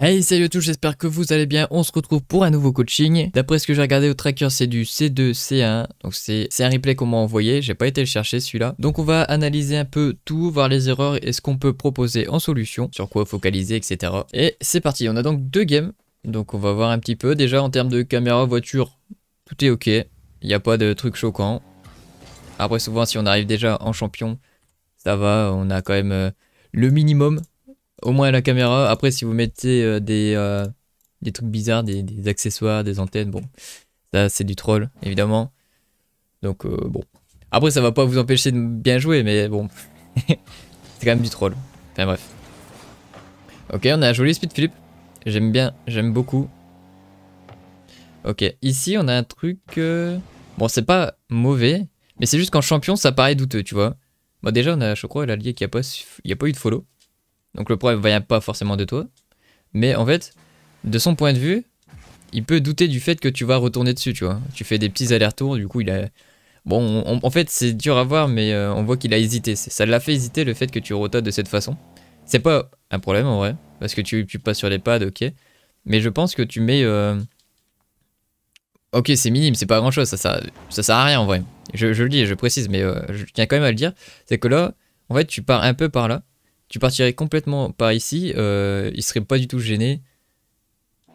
Hey salut à tous, j'espère que vous allez bien, on se retrouve pour un nouveau coaching. D'après ce que j'ai regardé au tracker c'est du C2, C1, donc c'est un replay qu'on m'a envoyé, j'ai pas été le chercher celui-là. Donc on va analyser un peu tout, voir les erreurs et ce qu'on peut proposer en solution, sur quoi focaliser etc. Et c'est parti, on a donc deux games, donc on va voir un petit peu. Déjà en termes de caméra, voiture, tout est ok, il n'y a pas de truc choquant. Après souvent si on arrive déjà en champion, ça va, on a quand même euh, le minimum au moins à la caméra. Après, si vous mettez euh, des, euh, des trucs bizarres, des, accessoires, des antennes, bon, ça c'est du troll, évidemment. Donc euh, bon. Après, ça va pas vous empêcher de bien jouer, mais bon. c'est quand même du troll. Enfin bref. Ok, on a un joli speed flip. J'aime bien, j'aime beaucoup. Ok, ici on a un truc... Bon, c'est pas mauvais, mais c'est juste qu'en champion, ça paraît douteux, tu vois. Bon, déjà, on a, je crois, l'allié qui a pas, il a pas eu de follow. Donc le problème ne vient pas forcément de toi. Mais en fait, de son point de vue, il peut douter du fait que tu vas retourner dessus, tu vois. Tu fais des petits allers-retours, du coup, il a. Bon, en fait, c'est dur à voir, mais euh, on voit qu'il a hésité. Ça l'a fait hésiter le fait que tu rotates de cette façon. C'est pas un problème en vrai, parce que tu, passes sur les pads, ok. Mais je pense que tu mets. Euh, ok, c'est minime, c'est pas grand chose, ça, sert à rien en vrai. Je, le dis, et je précise, mais euh, je tiens quand même à le dire. C'est que là, en fait, tu pars un peu par là, tu partirais complètement par ici, il euh, il serait pas du tout gêné.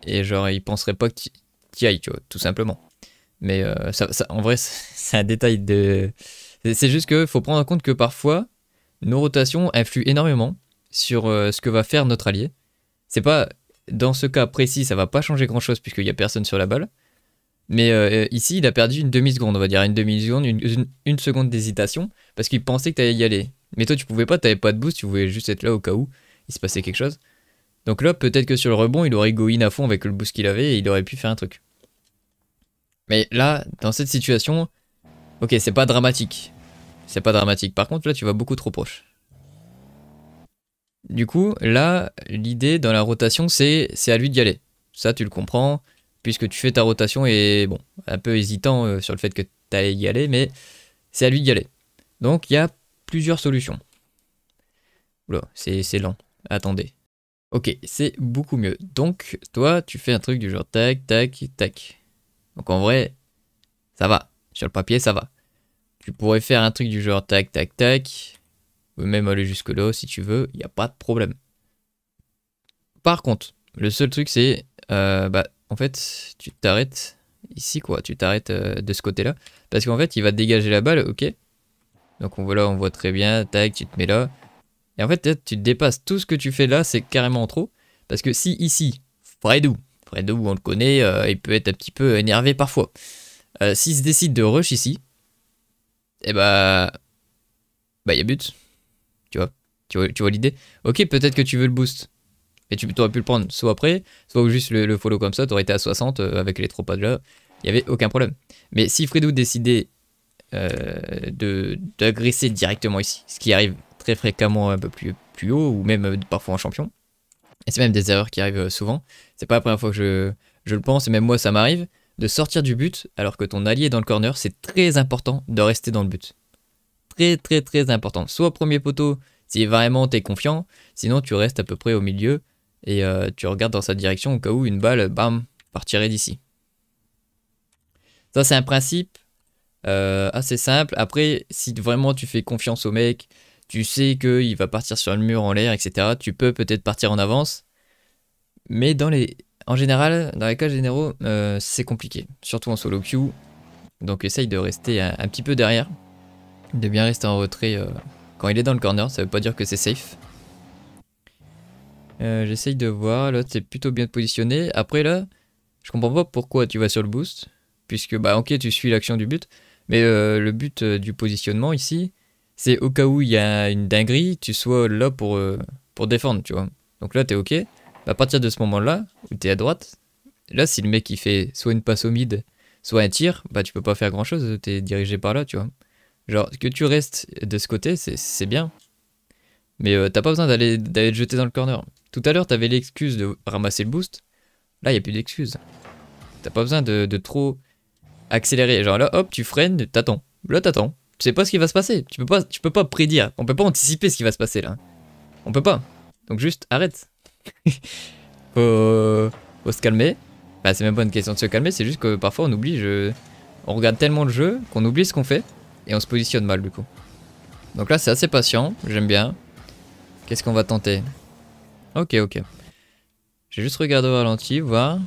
Et genre, il penserait pas que tu y ailles, tout simplement. Mais euh, ça, en vrai, c'est un détail de. C'est juste qu'il faut prendre en compte que parfois, nos rotations influent énormément sur euh, ce que va faire notre allié. C'est pas. Dans ce cas précis, ça va pas changer grand chose puisqu'il n'y a personne sur la balle. Mais ici, il a perdu une demi-seconde, on va dire, une demi-seconde, une, une seconde d'hésitation, parce qu'il pensait que tu allais y aller. Mais toi, tu pouvais pas, t'avais pas de boost, tu voulais juste être là au cas où il se passait quelque chose. Donc là, peut-être que sur le rebond, il aurait go à fond avec le boost qu'il avait et il aurait pu faire un truc. Mais là, dans cette situation, ok, c'est pas dramatique. C'est pas dramatique. Par contre, là, tu vas beaucoup trop proche. Du coup, là, l'idée dans la rotation, c'est à lui d'y aller. Ça, tu le comprends, puisque tu fais ta rotation et, bon, un peu hésitant euh, sur le fait que tu allais y aller, mais c'est à lui d'y aller. Donc, il y a solutions. c'est lent. Attendez. Ok, c'est beaucoup mieux. Donc, toi, tu fais un truc du genre tac, tac, tac. Donc en vrai, ça va. Sur le papier, ça va. Tu pourrais faire un truc du genre tac, tac, tac. Ou même aller jusque là si tu veux, il n'y a pas de problème. Par contre, le seul truc c'est, euh, bah, en fait, tu t'arrêtes ici quoi, tu t'arrêtes euh, de ce côté-là, parce qu'en fait, il va dégager la balle, ok, donc on, là, on voit très bien, tac, tu te mets là. Et en fait, tu te dépasses. Tout ce que tu fais là, c'est carrément trop. Parce que si ici, Fredou, Fredou, on le connaît, euh, il peut être un petit peu énervé parfois. Euh, s'il se décide de rush ici, eh bah. Bah, il y a but. Tu vois Tu vois, l'idée Ok, peut-être que tu veux le boost. Et tu aurais pu le prendre soit après, soit juste le, follow comme ça, tu aurais été à 60 euh, avec les tropades pas là. Il n'y avait aucun problème. Mais si Fredou décidait euh, d'agresser directement ici, ce qui arrive très fréquemment un peu plus, plus haut ou même euh, parfois en champion. Et c'est même des erreurs qui arrivent euh, souvent. C'est pas la première fois que je, le pense, et même moi ça m'arrive, de sortir du but alors que ton allié est dans le corner, c'est très important de rester dans le but. Très très très important. Soit au premier poteau si vraiment tu es confiant, sinon tu restes à peu près au milieu et tu regardes dans sa direction au cas où une balle, bam, partirait d'ici. Ça c'est un principe euh, assez simple. Après, si vraiment tu fais confiance au mec, tu sais qu'il va partir sur le mur en l'air, etc. Tu peux peut-être partir en avance. Mais dans les... en général, dans les cas généraux, euh, c'est compliqué. Surtout en solo queue. Donc essaye de rester un, petit peu derrière. De bien rester en retrait euh, quand il est dans le corner. Ça veut pas dire que c'est safe. J'essaye de voir. Là, c'est plutôt bien positionné. Après, là, je comprends pas pourquoi tu vas sur le boost puisque bah ok tu suis l'action du but mais euh, le but euh, du positionnement ici, c'est au cas où il y a une dinguerie, tu sois là pour, euh, pour défendre, tu vois. Donc là, t'es ok. Bah, à partir de ce moment-là, où t'es à droite, là, si le mec il fait soit une passe au mid, soit un tir, bah tu peux pas faire grand-chose, t'es dirigé par là, tu vois. Genre, que tu restes de ce côté, c'est bien. Mais t'as pas besoin d'aller te jeter dans le corner. Tout à l'heure, t'avais l'excuse de ramasser le boost. Là, il a plus d'excuse. T'as pas besoin de trop Accélérer, Genre là, hop, tu freines, t'attends. Là, t'attends. Tu sais pas ce qui va se passer. Tu peux pas, tu peux pas prédire. On peut pas anticiper ce qui va se passer là. On peut pas. Donc juste arrête. faut, faut, se calmer. Bah, c'est même pas une question de se calmer, c'est juste que parfois on oublie. On regarde tellement le jeu qu'on oublie ce qu'on fait et on se positionne mal du coup. Donc là, c'est assez patient. J'aime bien. Qu'est-ce qu'on va tenter Ok, ok. J'ai juste regardé au ralenti, voir.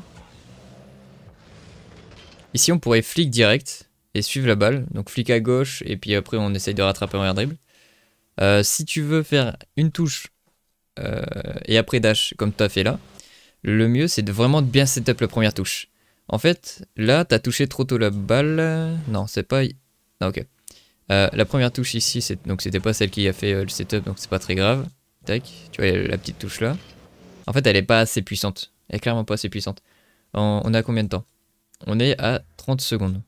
Ici, on pourrait flic direct et suivre la balle. Donc flic à gauche et puis après, on essaye de rattraper en air dribble. Euh, si tu veux faire une touche euh, et après dash comme tu as fait là, le mieux c'est de vraiment bien setup la première touche. En fait, là, tu as touché trop tôt la balle. Non, c'est pas... Non ok. Euh, la première touche ici, donc c'était pas celle qui a fait le setup, donc c'est pas très grave. Tac, tu vois, la petite touche là. En fait, elle est pas assez puissante. Elle est clairement pas assez puissante. on a combien de temps on est à 30 secondes.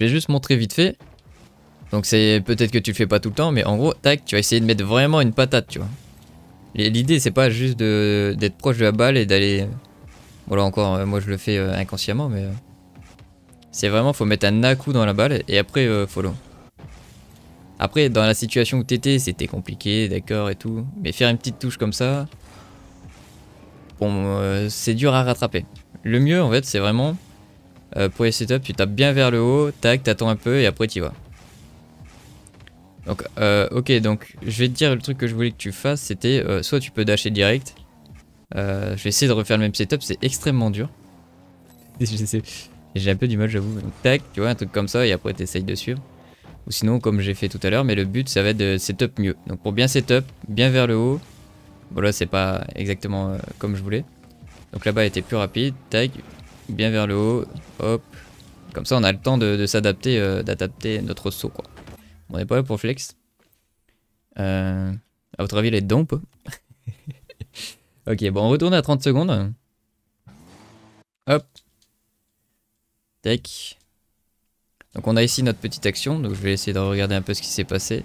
Je vais juste montrer vite fait. Donc c'est peut-être que tu le fais pas tout le temps, mais en gros, tac, tu vas essayer de mettre vraiment une patate, tu vois. L'idée, c'est pas juste d'être proche de la balle et d'aller... Voilà euh, encore, euh, moi je le fais euh, inconsciemment, mais... C'est vraiment, faut mettre un à-coup dans la balle et après follow. Après, dans la situation où t'étais, c'était compliqué, d'accord et tout. Mais faire une petite touche comme ça, bon, c'est dur à rattraper. Le mieux, en fait, c'est vraiment euh, pour les setups, tu tapes bien vers le haut, tac, t'attends un peu et après tu vas. Donc, euh, ok, donc je vais te dire le truc que je voulais que tu fasses, c'était euh, soit tu peux dasher direct. Euh, je vais essayer de refaire le même setup, c'est extrêmement dur. j'ai un peu du mal, j'avoue. Donc, tac, tu vois, un truc comme ça et après essayes de suivre. Ou sinon, comme j'ai fait tout à l'heure, mais le but ça va être de setup mieux. Donc, pour bien setup, bien vers le haut. Bon là c'est pas exactement comme je voulais. Donc là-bas balle était plus rapide, tac, bien vers le haut, hop. Comme ça on a le temps de, s'adapter, euh, d'adapter notre saut quoi. On n'est pas là pour flex. Euh, à votre avis, elle est dedans Ok, bon, on retourne à 30 secondes. Hop. Tac. Donc on a ici notre petite action, donc je vais essayer de regarder un peu ce qui s'est passé.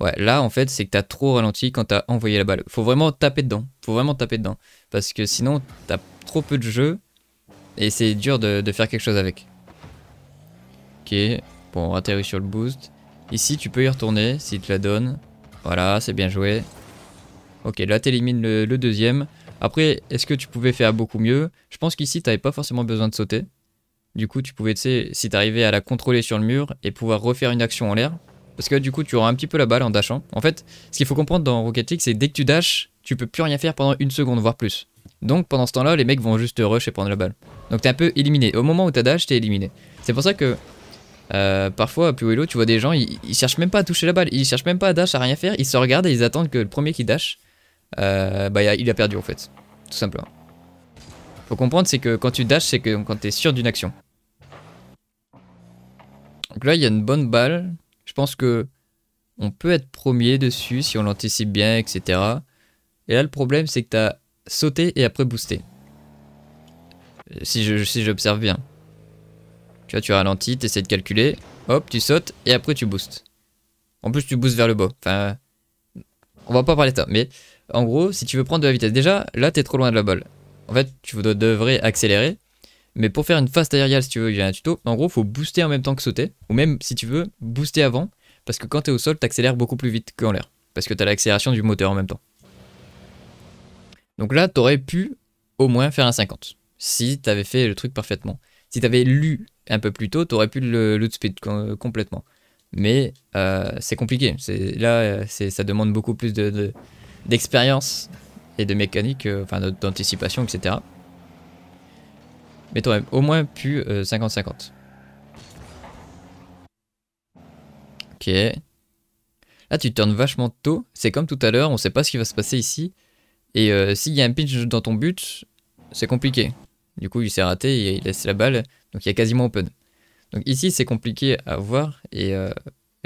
Ouais, là en fait, c'est que t'as trop ralenti quand t'as envoyé la balle. Faut vraiment taper dedans faut vraiment taper dedans. Parce que sinon, t'as trop peu de jeu et c'est dur de, faire quelque chose avec. Ok, bon, on sur le boost. Ici, tu peux y retourner si tu la donnes Voilà, c'est bien joué. Ok, là, t'élimines le, le deuxième. Après, est-ce que tu pouvais faire beaucoup mieux Je pense qu'ici, t'avais pas forcément besoin de sauter. Du coup, tu pouvais, tu sais, si t'arrivais à la contrôler sur le mur et pouvoir refaire une action en l'air, parce que du coup tu auras un petit peu la balle en dashant. En fait, ce qu'il faut comprendre dans Rocket League, c'est dès que tu dashes, tu peux plus rien faire pendant une seconde, voire plus. Donc pendant ce temps-là, les mecs vont juste rush et prendre la balle. Donc t'es un peu éliminé. Au moment où t'as dash, t'es éliminé. C'est pour ça que euh, parfois, à willow tu vois des gens, ils, cherchent même pas à toucher la balle, ils cherchent même pas à dash, à rien faire, ils se regardent et ils attendent que le premier qui dash, euh, bah, il a perdu en fait. Tout simplement. Faut comprendre, c'est que quand tu dash, c'est que quand t'es sûr d'une action. Donc là, il y a une bonne balle. Je pense que on peut être premier dessus si on l'anticipe bien, etc. Et là, le problème, c'est que tu as sauté et après boosté. Euh, si j'observe bien. Tu vois, tu ralentis, tu essaies de calculer, hop, tu sautes et après tu boostes. En plus, tu boostes vers le bas. Enfin, on va pas parler de ça, mais en gros, si tu veux prendre de la vitesse, déjà, là, tu es trop loin de la balle. En fait, tu devrais accélérer. Mais pour faire une phase aérienne si tu veux, a un tuto, en gros, faut booster en même temps que sauter. Ou même, si tu veux, booster avant. Parce que quand tu es au sol, tu accélères beaucoup plus vite qu'en l'air. Parce que tu as l'accélération du moteur en même temps. Donc là, tu aurais pu au moins faire un 50, si tu avais fait le truc parfaitement. Si tu avais lu un peu plus tôt, tu aurais pu le speed complètement. Mais euh, c'est compliqué. Là, euh, ça demande beaucoup plus d'expérience de, d'expérience et de mécanique, euh, enfin d'anticipation, etc. Mais t'aurais au moins pu 50-50. ok. Là, tu tournes vachement tôt. C'est comme tout à l'heure, on sait pas ce qui va se passer ici. Et euh, s'il y a un pitch dans ton but, c'est compliqué. Du coup, il s'est raté, et il laisse la balle, donc il y a quasiment open. Donc ici, c'est compliqué à voir et, euh,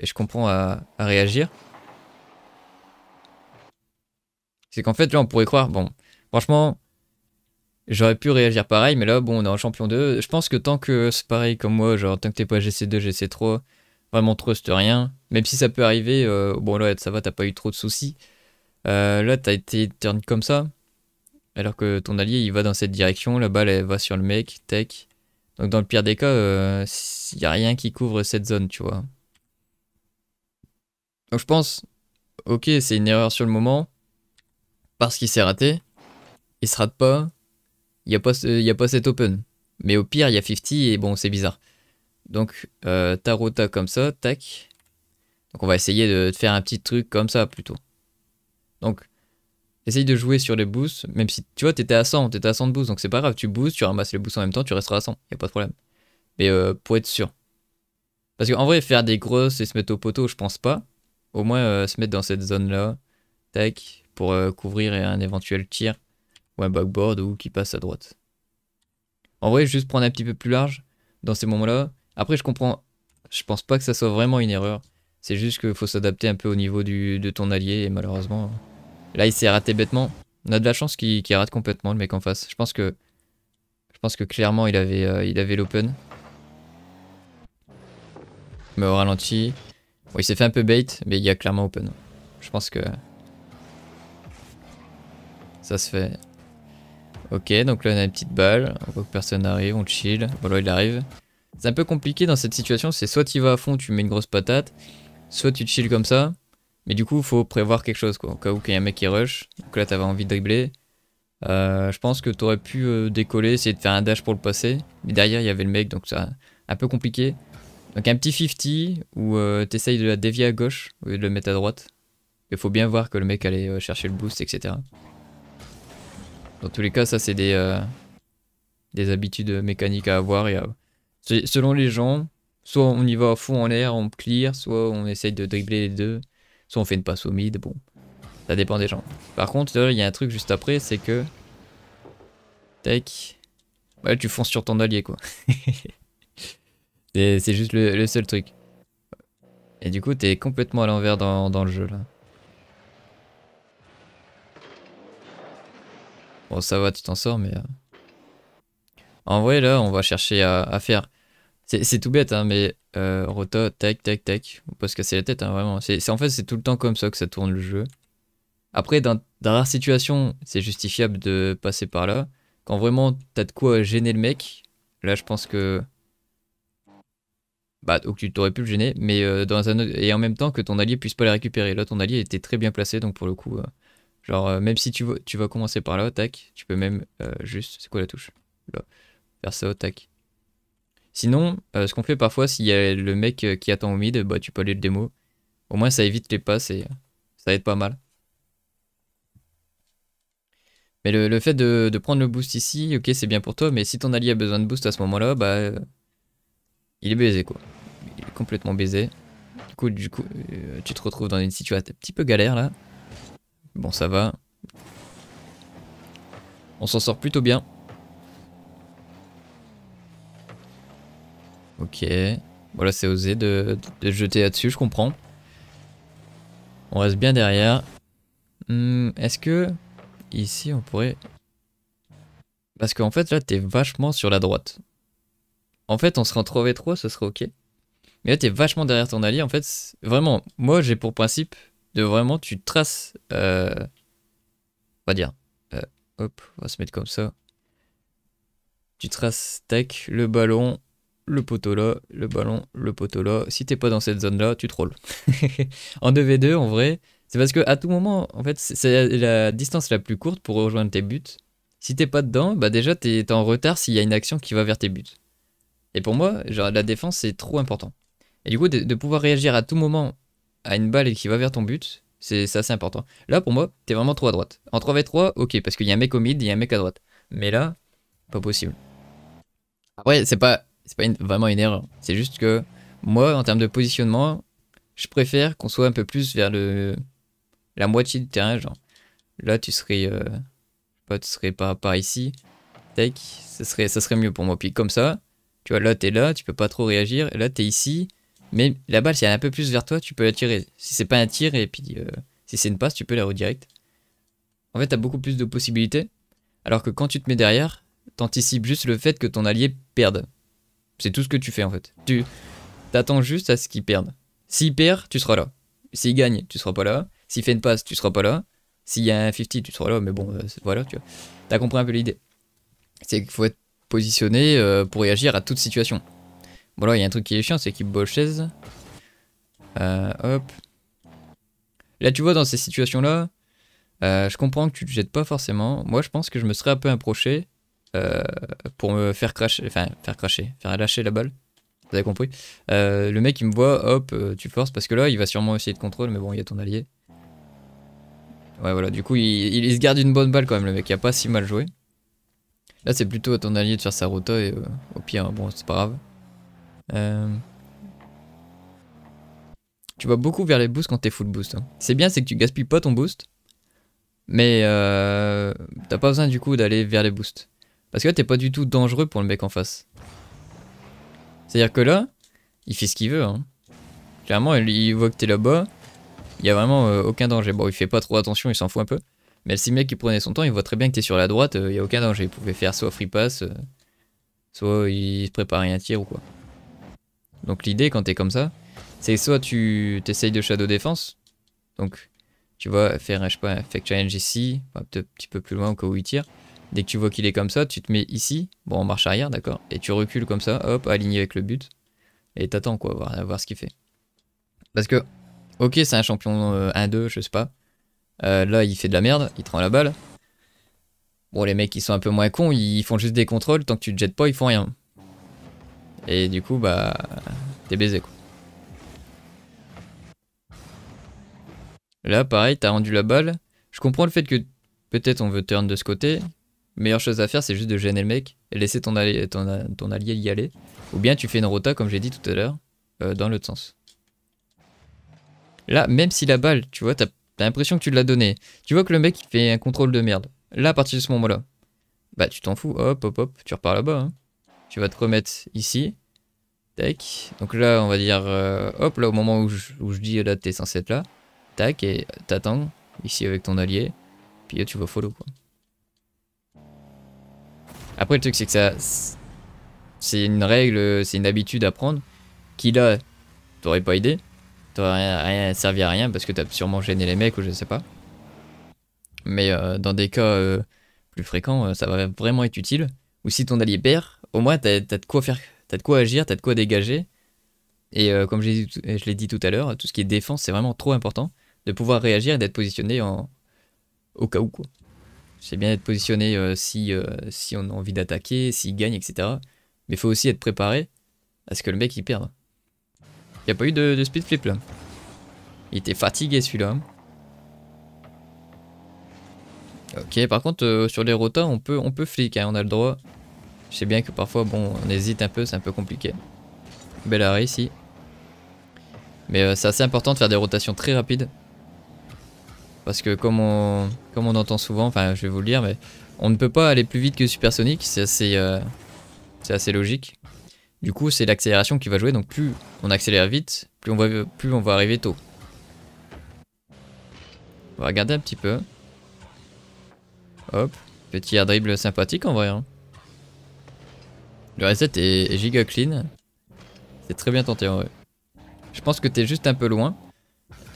je comprends à, réagir. C'est qu'en fait, là, on pourrait croire, bon, franchement, j'aurais pu réagir pareil, mais là, bon, on est en champion 2. E. Je pense que tant que c'est pareil comme moi, genre, tant que t'es pas GC2, GC3, vraiment trop, trust rien, même si ça peut arriver, euh, bon, là, ça va, t'as pas eu trop de soucis. Euh, là, t'as été turn comme ça. Alors que ton allié, il va dans cette direction. La balle, elle va sur le mec, tech. Donc, dans le pire des cas, il euh, n'y a rien qui couvre cette zone, tu vois. Donc, je pense, ok, c'est une erreur sur le moment. Parce qu'il s'est raté. Il se rate pas. Il n'y a, pas, y a pas cet open. Mais au pire, il y a 50 et bon, c'est bizarre. Donc, euh, tarota comme ça, tac. Donc, on va essayer de faire un petit truc comme ça plutôt. Donc, essaye de jouer sur les boosts, même si tu vois, t'étais à 100, t'étais à 100 de boost, donc c'est pas grave, tu boosts, tu ramasses les boosts en même temps, tu resteras à 100, y a pas de problème. Mais euh, pour être sûr. Parce qu'en vrai, faire des grosses et se mettre au poteau, je pense pas. Au moins, euh, se mettre dans cette zone-là, tac, pour euh, couvrir un éventuel tir, ou un backboard, ou qui passe à droite. En vrai, juste prendre un petit peu plus large dans ces moments-là. Après, je comprends, je pense pas que ça soit vraiment une erreur. C'est juste qu'il faut s'adapter un peu au niveau de ton allié, et malheureusement. Là, il s'est raté bêtement. On a de la chance qu'il rate complètement le mec en face. Je pense que, je pense que clairement, euh, il avait l'open. Mais au ralenti. Bon, il s'est fait un peu bait, mais il y a clairement open. Je pense que... Ça se fait. Ok, donc là on a une petite balle. On voit que personne n'arrive, on chill. Voilà, il arrive. C'est un peu compliqué dans cette situation, c'est soit tu vas à fond, tu mets une grosse patate, soit tu chill comme ça. Mais du coup, il faut prévoir quelque chose, quoi. Au cas où qu'il y a un mec qui rush, donc là, t'avais envie de dribbler. Euh, je pense que t'aurais pu euh, décoller, essayer de faire un dash pour le passer. Mais derrière, il y avait le mec, donc ça, un peu compliqué. Donc un petit 50 où euh, tu essayes de la dévier à gauche au lieu de le mettre à droite. Il faut bien voir que le mec allait chercher le boost, etc. Dans tous les cas, ça, c'est des, des habitudes mécaniques à avoir. Et Selon les gens, soit on y va à fond en l'air, on clear, soit on essaye de dribbler les deux on fait une passe au mid, bon. Ça dépend des gens. Par contre, il y a un truc juste après, c'est que... Tac. Ouais, tu fonces sur ton allié, quoi. c'est juste le, seul truc. Et du coup, t'es complètement à l'envers dans, le jeu, là. Bon, ça va, tu t'en sors, mais... Euh, en vrai, là, on va chercher à, à, faire c'est tout bête, hein, mais euh, rota, tac, tac, tac. On peut se casser la tête, hein, vraiment. C'est en fait, c'est tout le temps comme ça que ça tourne le jeu. Après, dans, dans situation, c'est justifiable de passer par là. Quand vraiment, t'as de quoi gêner le mec, là, je pense que. Bah, que tu t'aurais pu le gêner, mais euh, dans un Et en même temps que ton allié puisse pas les récupérer. Là, ton allié était très bien placé, donc pour le coup. Euh, genre, euh, même si tu, tu vas commencer par là, tac, tu peux même juste. C'est quoi la touche là, Vers ça, tac. Sinon, euh, ce qu'on fait parfois, s'il y a le mec euh, qui attend au mid, bah, tu peux aller le démo. Au moins, ça évite les passes et euh, ça aide pas mal. Mais le, fait de, prendre le boost ici, ok, c'est bien pour toi, mais si ton allié a besoin de boost à ce moment-là, bah. il est baisé, quoi. Il est complètement baisé. Du coup, du coup tu te retrouves dans une situation un petit peu galère, là. Bon, ça va. On s'en sort plutôt bien. Ok. Voilà, c'est osé de, jeter là-dessus, je comprends. On reste bien derrière. Hmm, est-ce que ici on pourrait... Parce qu'en fait là t'es vachement sur la droite. En fait on se en 3 v ce serait ok. Mais là t'es vachement derrière ton allié. En fait vraiment moi j'ai pour principe de vraiment tu traces... Euh, on va dire... Euh, hop, on va se mettre comme ça. Tu traces Tech le ballon le poteau là, le ballon, le poteau là. Si t'es pas dans cette zone là, tu trolles. en 2v2, en vrai, c'est parce que à tout moment, en fait, c'est la distance la plus courte pour rejoindre tes buts. Si t'es pas dedans, bah déjà t'es en retard s'il y a une action qui va vers tes buts. Et pour moi, genre, la défense c'est trop important. Et du coup, de, pouvoir réagir à tout moment à une balle qui va vers ton but, c'est assez important. Là, pour moi, t'es vraiment trop à droite. En 3v3, ok, parce qu'il y a un mec au mid, il y a un mec à droite. Mais là, pas possible. Après, c'est pas c'est pas vraiment une erreur. C'est juste que moi, en termes de positionnement, je préfère qu'on soit un peu plus vers le la moitié du terrain, genre. Là, tu serais, euh, pas, pas par ici. Tech, ça serait, ça serait mieux pour moi. Puis comme ça, tu vois, là, t'es là, tu peux pas trop réagir. Là, là, es ici. Mais la balle, si elle est un peu plus vers toi, tu peux la tirer. Si c'est pas un tir, et puis euh, si c'est une passe, tu peux la redirect. En fait, tu as beaucoup plus de possibilités. Alors que quand tu te mets derrière, t'anticipes juste le fait que ton allié perde. C'est tout ce que tu fais en fait. Tu t'attends juste à ce qu'il perde. S'il perd, tu seras là. S'il gagne, tu seras pas là. S'il fait une passe, tu seras pas là. S'il y a un 50, tu seras là. Mais bon, euh, voilà, tu vois. T'as compris un peu l'idée. C'est qu'il faut être positionné euh, pour réagir à toute situation. Bon là, il y a un truc qui est chiant, c'est qu'il bosse Euh, hop. Là, tu vois, dans ces situations-là, euh, je comprends que tu te jettes pas forcément. Moi, je pense que je me serais un peu approché euh, pour me faire cracher, enfin faire cracher, faire lâcher la balle. Vous avez compris euh, Le mec il me voit, hop, euh, tu forces parce que là il va sûrement essayer de contrôle, mais bon il y a ton allié. Ouais voilà, du coup il, se garde une bonne balle quand même le mec, il a pas si mal joué. Là c'est plutôt à ton allié de faire sa rota et au pire bon c'est pas grave. Tu vas beaucoup vers les boosts quand t'es full boost. Hein. C'est bien, c'est que tu gaspilles pas ton boost, mais t'as pas besoin du coup d'aller vers les boosts. Parce que là, t'es pas du tout dangereux pour le mec en face. C'est-à-dire que là, il fait ce qu'il veut. Hein. Clairement, il, voit que t'es là-bas. Il y a vraiment euh, aucun danger. Bon, il fait pas trop attention, il s'en fout un peu. Mais si le mec il prenait son temps, il voit très bien que t'es sur la droite, euh, il y a aucun danger. Il pouvait faire soit free pass, euh, soit il se préparait un tir ou quoi. Donc l'idée quand t'es comme ça, c'est soit tu t'essayes de shadow défense. Donc tu vois faire, je pas, un fake challenge ici, un petit peu plus loin au cas où il tire. Dès que tu vois qu'il est comme ça, tu te mets ici, bon on marche arrière, d'accord, et tu recules comme ça, hop, aligné avec le but, et t'attends quoi, voir, voir ce qu'il fait. Parce que, ok, c'est un champion 1-2, euh, je sais pas, euh, là il fait de la merde, il te rend la balle. Bon, les mecs ils sont un peu moins cons, ils font juste des contrôles, tant que tu te jettes pas, ils font rien. Et du coup, bah, t'es baisé quoi. Là, pareil, t'as rendu la balle. Je comprends le fait que peut-être on veut turn de ce côté, meilleure chose à faire, c'est juste de gêner le mec et laisser ton, allié, ton, y aller. Ou bien tu fais une rota, comme j'ai dit tout à l'heure, euh, dans l'autre sens. Là, même si la balle, tu vois, t'as l'impression que tu l'as donnée. Tu vois que le mec fait un contrôle de merde. Là, à partir de ce moment-là, bah tu t'en fous, hop, hop, hop, tu repars là-bas. Hein. Tu vas te remettre ici. Tac. Donc là, on va dire, euh, hop, là, au moment où je, où je dis, là, t'es censé être là. Tac, et t'attends, ici avec ton allié. Puis tu vas follow, quoi. Après, le truc, c'est que ça. C'est une règle, c'est une habitude à prendre qui, là, t'aurais pas aidé. T'aurais rien, servi à rien parce que t'as sûrement gêné les mecs ou je sais pas. Mais euh, dans des cas euh, plus fréquents, euh, ça va vraiment être utile. Ou si ton allié perd, au moins t'as de quoi faire, t'as de quoi agir, t'as de quoi dégager. Et comme je l'ai dit tout à l'heure, tout ce qui est défense, c'est vraiment trop important de pouvoir réagir et d'être positionné en... au cas où quoi. C'est bien d'être positionné euh, euh, si, on a envie d'attaquer, s'il gagne, etc. Mais il faut aussi être préparé à ce que le mec il perde. Il n'y a pas eu de, speed flip là. Il était fatigué celui-là. Hein. Ok, par contre, euh, sur les rotas, on peut, on peut flic, hein, on a le droit. Je sais bien que parfois, bon, on hésite un peu, c'est un peu compliqué. Bel arrêt ici. Mais c'est assez important de faire des rotations très rapides parce que comme on, comme on entend souvent, enfin je vais vous le dire, mais on ne peut pas aller plus vite que supersonique, c'est assez, euh, assez logique. Du coup, c'est l'accélération qui va jouer, donc plus on accélère vite, plus on va, plus on va arriver tôt. On va regarder un petit peu. Hop, petit air dribble sympathique en vrai. Hein. Le reset est, est giga clean. C'est très bien tenté en vrai. Je pense que t'es juste un peu loin.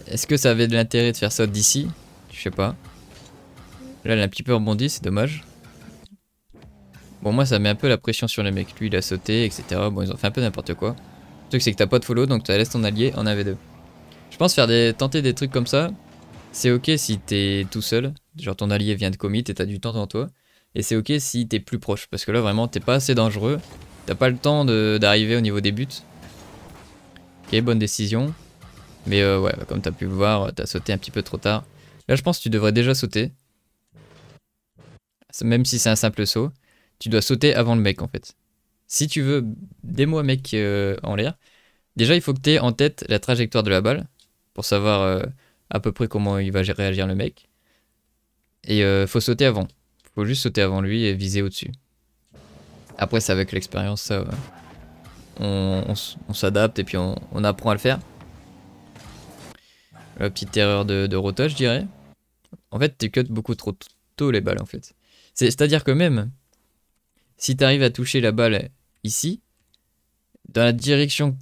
Est-ce que ça avait de l'intérêt de faire ça d'ici Je sais pas. Là, elle a un petit peu rebondi, c'est dommage. Bon, moi, ça met un peu la pression sur le mec. Lui, il a sauté, etc. Bon, ils ont fait un peu n'importe quoi. Le truc, c'est que t'as pas de follow, donc t'as laissé ton allié en 1v2. Je pense faire des, tenter des trucs comme ça, c'est ok si t'es tout seul. Genre, ton allié vient de commit et t'as du temps devant toi. Et c'est ok si t'es plus proche, parce que là, vraiment, t'es pas assez dangereux. T'as pas le temps d'arriver au niveau des buts. Ok, bonne décision. Mais euh, ouais, comme t'as pu le voir, euh, t'as sauté un petit peu trop tard. Là, je pense que tu devrais déjà sauter. Même si c'est un simple saut, tu dois sauter avant le mec en fait. Si tu veux démo un mec euh, en l'air, déjà il faut que tu aies en tête la trajectoire de la balle pour savoir à peu près comment il va réagir le mec. Et euh, faut sauter avant. Faut juste sauter avant lui et viser au-dessus. Après, c'est avec l'expérience, ça. On, s'adapte et puis on apprend à le faire. La petite erreur de, rota, je dirais. En fait, tu cuts beaucoup trop tôt les balles, en fait. C'est-à-dire que même si tu arrives à toucher la balle ici, dans la direction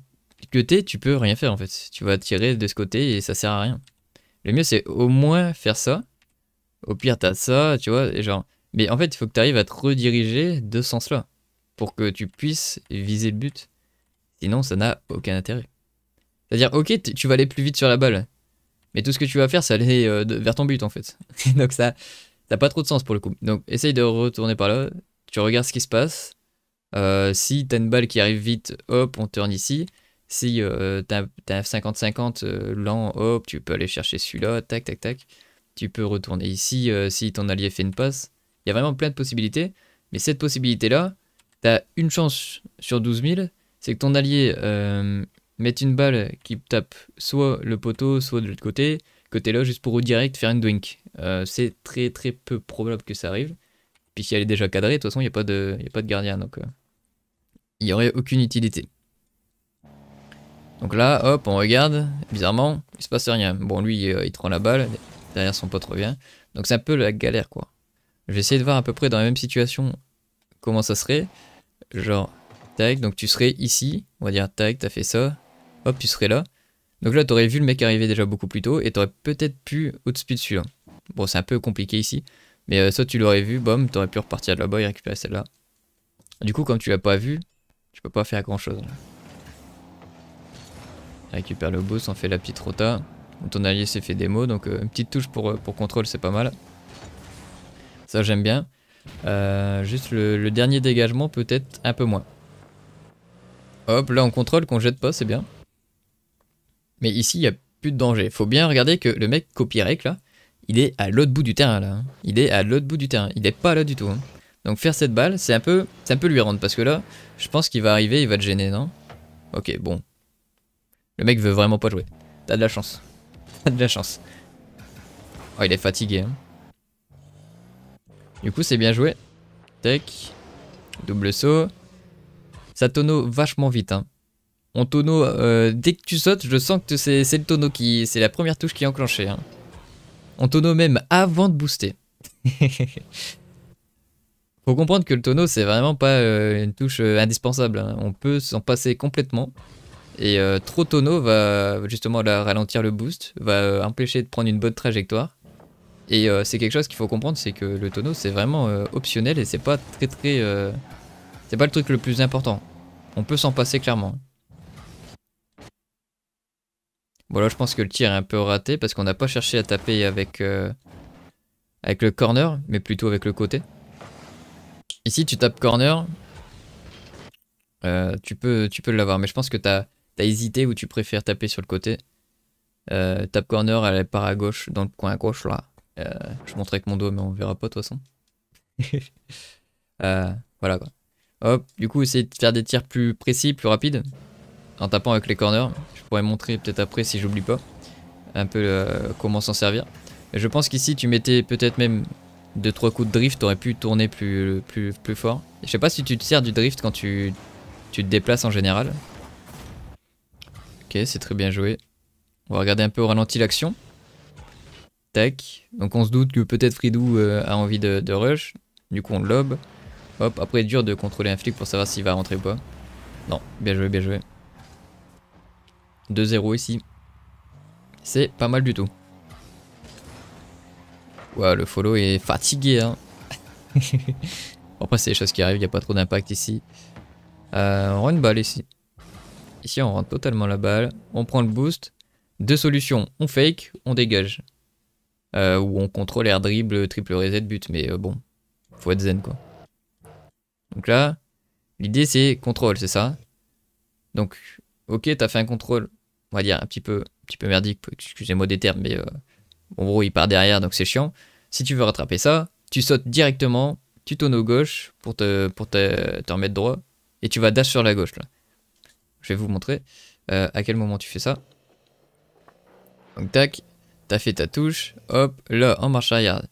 que t'es, tu peux rien faire en fait. Tu vas tirer de ce côté et ça sert à rien. Le mieux c'est au moins faire ça. Au pire tu as ça, tu vois, et genre. Mais en fait il faut que tu arrives à te rediriger de ce sens-là pour que tu puisses viser le but. Sinon ça n'a aucun intérêt. C'est-à-dire ok tu vas aller plus vite sur la balle, mais tout ce que tu vas faire, c'est aller euh, vers ton but en fait. Donc ça n'a pas trop de sens pour le coup. Donc essaye de retourner par là, tu regardes ce qui se passe. Euh, si t'as une balle qui arrive vite, hop, on tourne ici. Si euh, tu t'as un F50-50 lent, hop, tu peux aller chercher celui-là, tac, tac, tac. Tu peux retourner ici si ton allié fait une passe. Il y a vraiment plein de possibilités. Mais cette possibilité-là, t'as une chance sur 12 000, c'est que ton allié mettre une balle qui tape soit le poteau, soit de l'autre côté, côté là juste pour au direct faire une dwink. Euh, c'est très très peu probable que ça arrive. Puis si elle est déjà cadrée, de toute façon, il n'y a, pas de, pas de gardien, donc il euh, n'y aurait aucune utilité. Donc là, hop, on regarde, bizarrement, il se passe rien. Bon, lui, euh, il prend la balle, derrière son pote revient. Donc c'est un peu la galère, quoi. Je vais essayer de voir à peu près dans la même situation comment ça serait. Genre, tag donc tu serais ici, on va dire, tac, t'as fait ça, hop, tu serais là. Donc là, aurais vu le mec arriver déjà beaucoup plus tôt et aurais peut-être pu outspeed celui-là. Bon, c'est un peu compliqué ici, mais euh, soit tu l'aurais vu, bam, aurais pu repartir de là-bas et récupérer celle-là. Du coup, comme tu l'as pas vu, tu peux pas faire grand-chose. Récupère le boss, on fait la petite rota. Ton allié s'est fait démo, donc euh, une petite touche pour, euh, pour contrôle, c'est pas mal. Ça, j'aime bien. Euh, juste le, dernier dégagement, peut-être un peu moins. Hop, là on contrôle qu'on jette pas, c'est bien. Mais ici, il n'y a plus de danger. Faut bien regarder que le mec copyrec, là, il est à l'autre bout du terrain, là. Hein. Il est à l'autre bout du terrain. Il n'est pas là du tout. Hein. Donc faire cette balle, c'est un peu un peu lui rendre, parce que là, je pense qu'il va arriver, il va te gêner, non Ok, bon. Le mec veut vraiment pas jouer. T'as de la chance. T'as de la chance. Oh, il est fatigué. Hein. Du coup, c'est bien joué. Tech. Double saut. Ça tonneau vachement vite. Hein. On tonneau, euh, dès que tu sautes, je sens que c'est le tonneau qui... C'est la première touche qui est enclenchée. Hein. tonneau même avant de booster. Faut comprendre que le tonneau, c'est vraiment pas euh, une touche euh, indispensable. Hein. On peut s'en passer complètement. Et trop tonneau va justement ralentir le boost, va empêcher de prendre une bonne trajectoire. Et c'est quelque chose qu'il faut comprendre, c'est que le tonneau, c'est vraiment optionnel et c'est pas très très... c'est pas le truc le plus important. On peut s'en passer clairement. Bon là je pense que le tir est un peu raté parce qu'on n'a pas cherché à taper avec, euh, avec le corner mais plutôt avec le côté. Ici tu tapes corner, euh, tu peux, tu peux l'avoir mais je pense que tu as, hésité ou tu préfères taper sur le côté. Euh, tape corner elle part à gauche dans le coin à gauche là. je montrerai avec mon dos mais on verra pas de toute façon. voilà quoi. Hop, du coup essayer de faire des tirs plus précis, plus rapides en tapant avec les corners. Je pourrais montrer peut-être après si j'oublie pas un peu euh, comment s'en servir. Je pense qu'ici tu mettais peut-être même 2-3 coups de drift, t'aurais pu tourner plus, plus, plus fort. Je sais pas si tu te sers du drift quand tu, tu te déplaces en général. Ok, c'est très bien joué. On va regarder un peu au ralenti l'action. Tac. Donc on se doute que peut-être Fridou euh, a envie de, de, rush. Du coup on lobe. Hop, après dur de contrôler un flic pour savoir s'il va rentrer ou pas. Non, bien joué, bien joué. 2-0 ici. C'est pas mal du tout. Ouah, le follow est fatigué. Hein. bon, après, c'est les choses qui arrivent, il n'y a pas trop d'impact ici. Euh, on rend une balle ici. Ici, on rentre totalement la balle. On prend le boost. Deux solutions. On fake, on dégage. Euh, ou on contrôle air dribble, triple reset, but. Mais euh, bon, faut être zen quoi. Donc là, l'idée c'est contrôle, c'est ça Donc, ok, t'as fait un contrôle on va dire, un petit peu, un petit peu merdique, excusez-moi des termes, mais euh, en gros, il part derrière, donc c'est chiant. Si tu veux rattraper ça, tu sautes directement, tu tournes au gauche pour te, pour te, remettre droit, et tu vas dash sur la gauche, là. Je vais vous montrer euh, à quel moment tu fais ça. Donc, tac, t'as fait ta touche, hop, là, en marche arrière,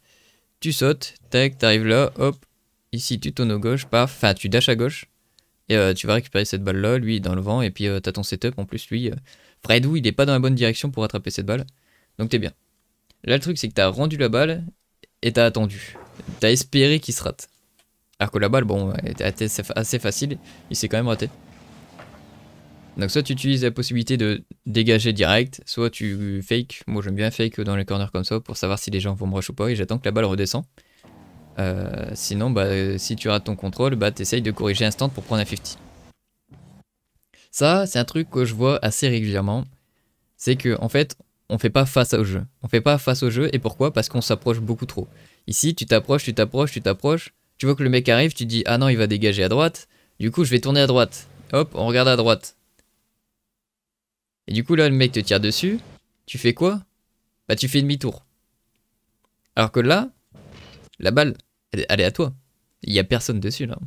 tu sautes, tac, t'arrives là, hop, ici, tu tournes au gauche, paf, enfin, tu dash à gauche, et euh, tu vas récupérer cette balle là, lui dans le vent, et puis tu t'as ton setup en plus, lui, Fredou, il est pas dans la bonne direction pour attraper cette balle. Donc t'es bien. Là, le truc, c'est que t'as rendu la balle et t'as attendu. T'as espéré qu'il se rate. Alors que la balle, bon, était assez facile. Il s'est quand même raté. Donc soit tu utilises la possibilité de dégager direct, soit tu fake. Moi j'aime bien fake dans les corners comme ça pour savoir si les gens vont me rush ou pas et j'attends que la balle redescend. Euh, sinon, bah, si tu rates ton contrôle, bah, tu de corriger instant pour prendre un 50. Ça, c'est un truc que je vois assez régulièrement. C'est que en fait, on fait pas face au jeu. On fait pas face au jeu. Et pourquoi Parce qu'on s'approche beaucoup trop. Ici, tu t'approches, tu t'approches, tu t'approches. Tu vois que le mec arrive, tu dis ah non, il va dégager à droite. Du coup, je vais tourner à droite. Hop, on regarde à droite. Et du coup, là, le mec te tire dessus. Tu fais quoi Bah, tu fais demi-tour. Alors que là, la balle, elle, est à toi. Il n'y a personne dessus, là.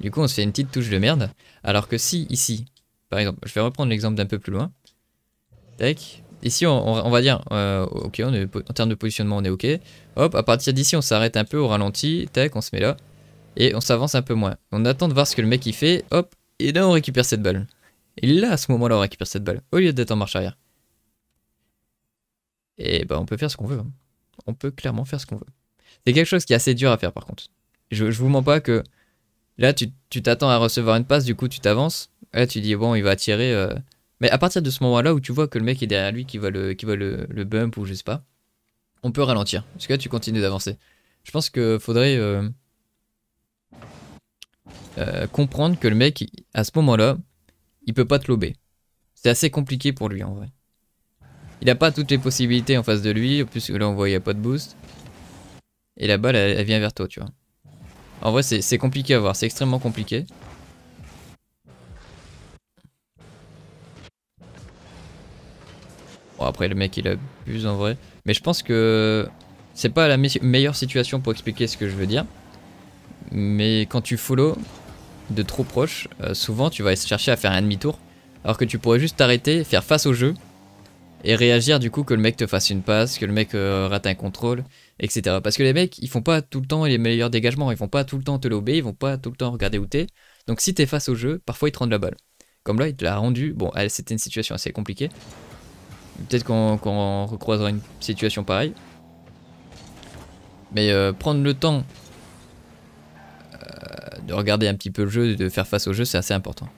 Du coup, on se fait une petite touche de merde. Alors que si, ici, par exemple, je vais reprendre l'exemple d'un peu plus loin. Tac. Ici, on, va dire, euh, ok, en termes de positionnement, on est ok. Hop, à partir d'ici, on s'arrête un peu au ralenti. Tac, on se met là. Et on s'avance un peu moins. On attend de voir ce que le mec il fait. Hop, et là, on récupère cette balle. Et là, à ce moment-là, on récupère cette balle, au lieu d'être en marche arrière. Et bah, on peut faire ce qu'on veut. Hein. On peut clairement faire ce qu'on veut. C'est quelque chose qui est assez dur à faire, par contre. Je, je vous mens pas que Là, tu t'attends à recevoir une passe, du coup, tu t'avances. Là, tu dis, bon, il va tirer. Euh. Mais à partir de ce moment-là où tu vois que le mec est derrière lui, qui va le, qui le, le, bump ou je sais pas, on peut ralentir. Parce que là, tu continues d'avancer. Je pense que faudrait euh, euh, comprendre que le mec, à ce moment-là, il peut pas te lober. C'est assez compliqué pour lui en vrai. Il n'a pas toutes les possibilités en face de lui, en plus là on voit il n'y a pas de boost. Et la balle elle vient vers toi, tu vois. En vrai, c'est compliqué à voir, c'est extrêmement compliqué. Bon, après, le mec, il abuse en vrai. Mais je pense que c'est pas la meilleure situation pour expliquer ce que je veux dire. Mais quand tu follow de trop proche, euh, souvent, tu vas chercher à faire un demi-tour. Alors que tu pourrais juste t'arrêter, faire face au jeu et réagir du coup que le mec te fasse une passe, que le mec euh, rate un contrôle etc. Parce que les mecs, ils font pas tout le temps les meilleurs dégagements, ils vont pas tout le temps te lober, ils vont pas tout le temps regarder où t'es. Donc si t'es face au jeu, parfois ils te rendent la balle. Comme là, il te l'a rendu. Bon, c'était une situation assez compliquée. Peut-être qu'on recroisera une situation pareille. Mais euh, prendre le temps euh, de regarder un petit peu le jeu, de faire face au jeu, c'est assez important.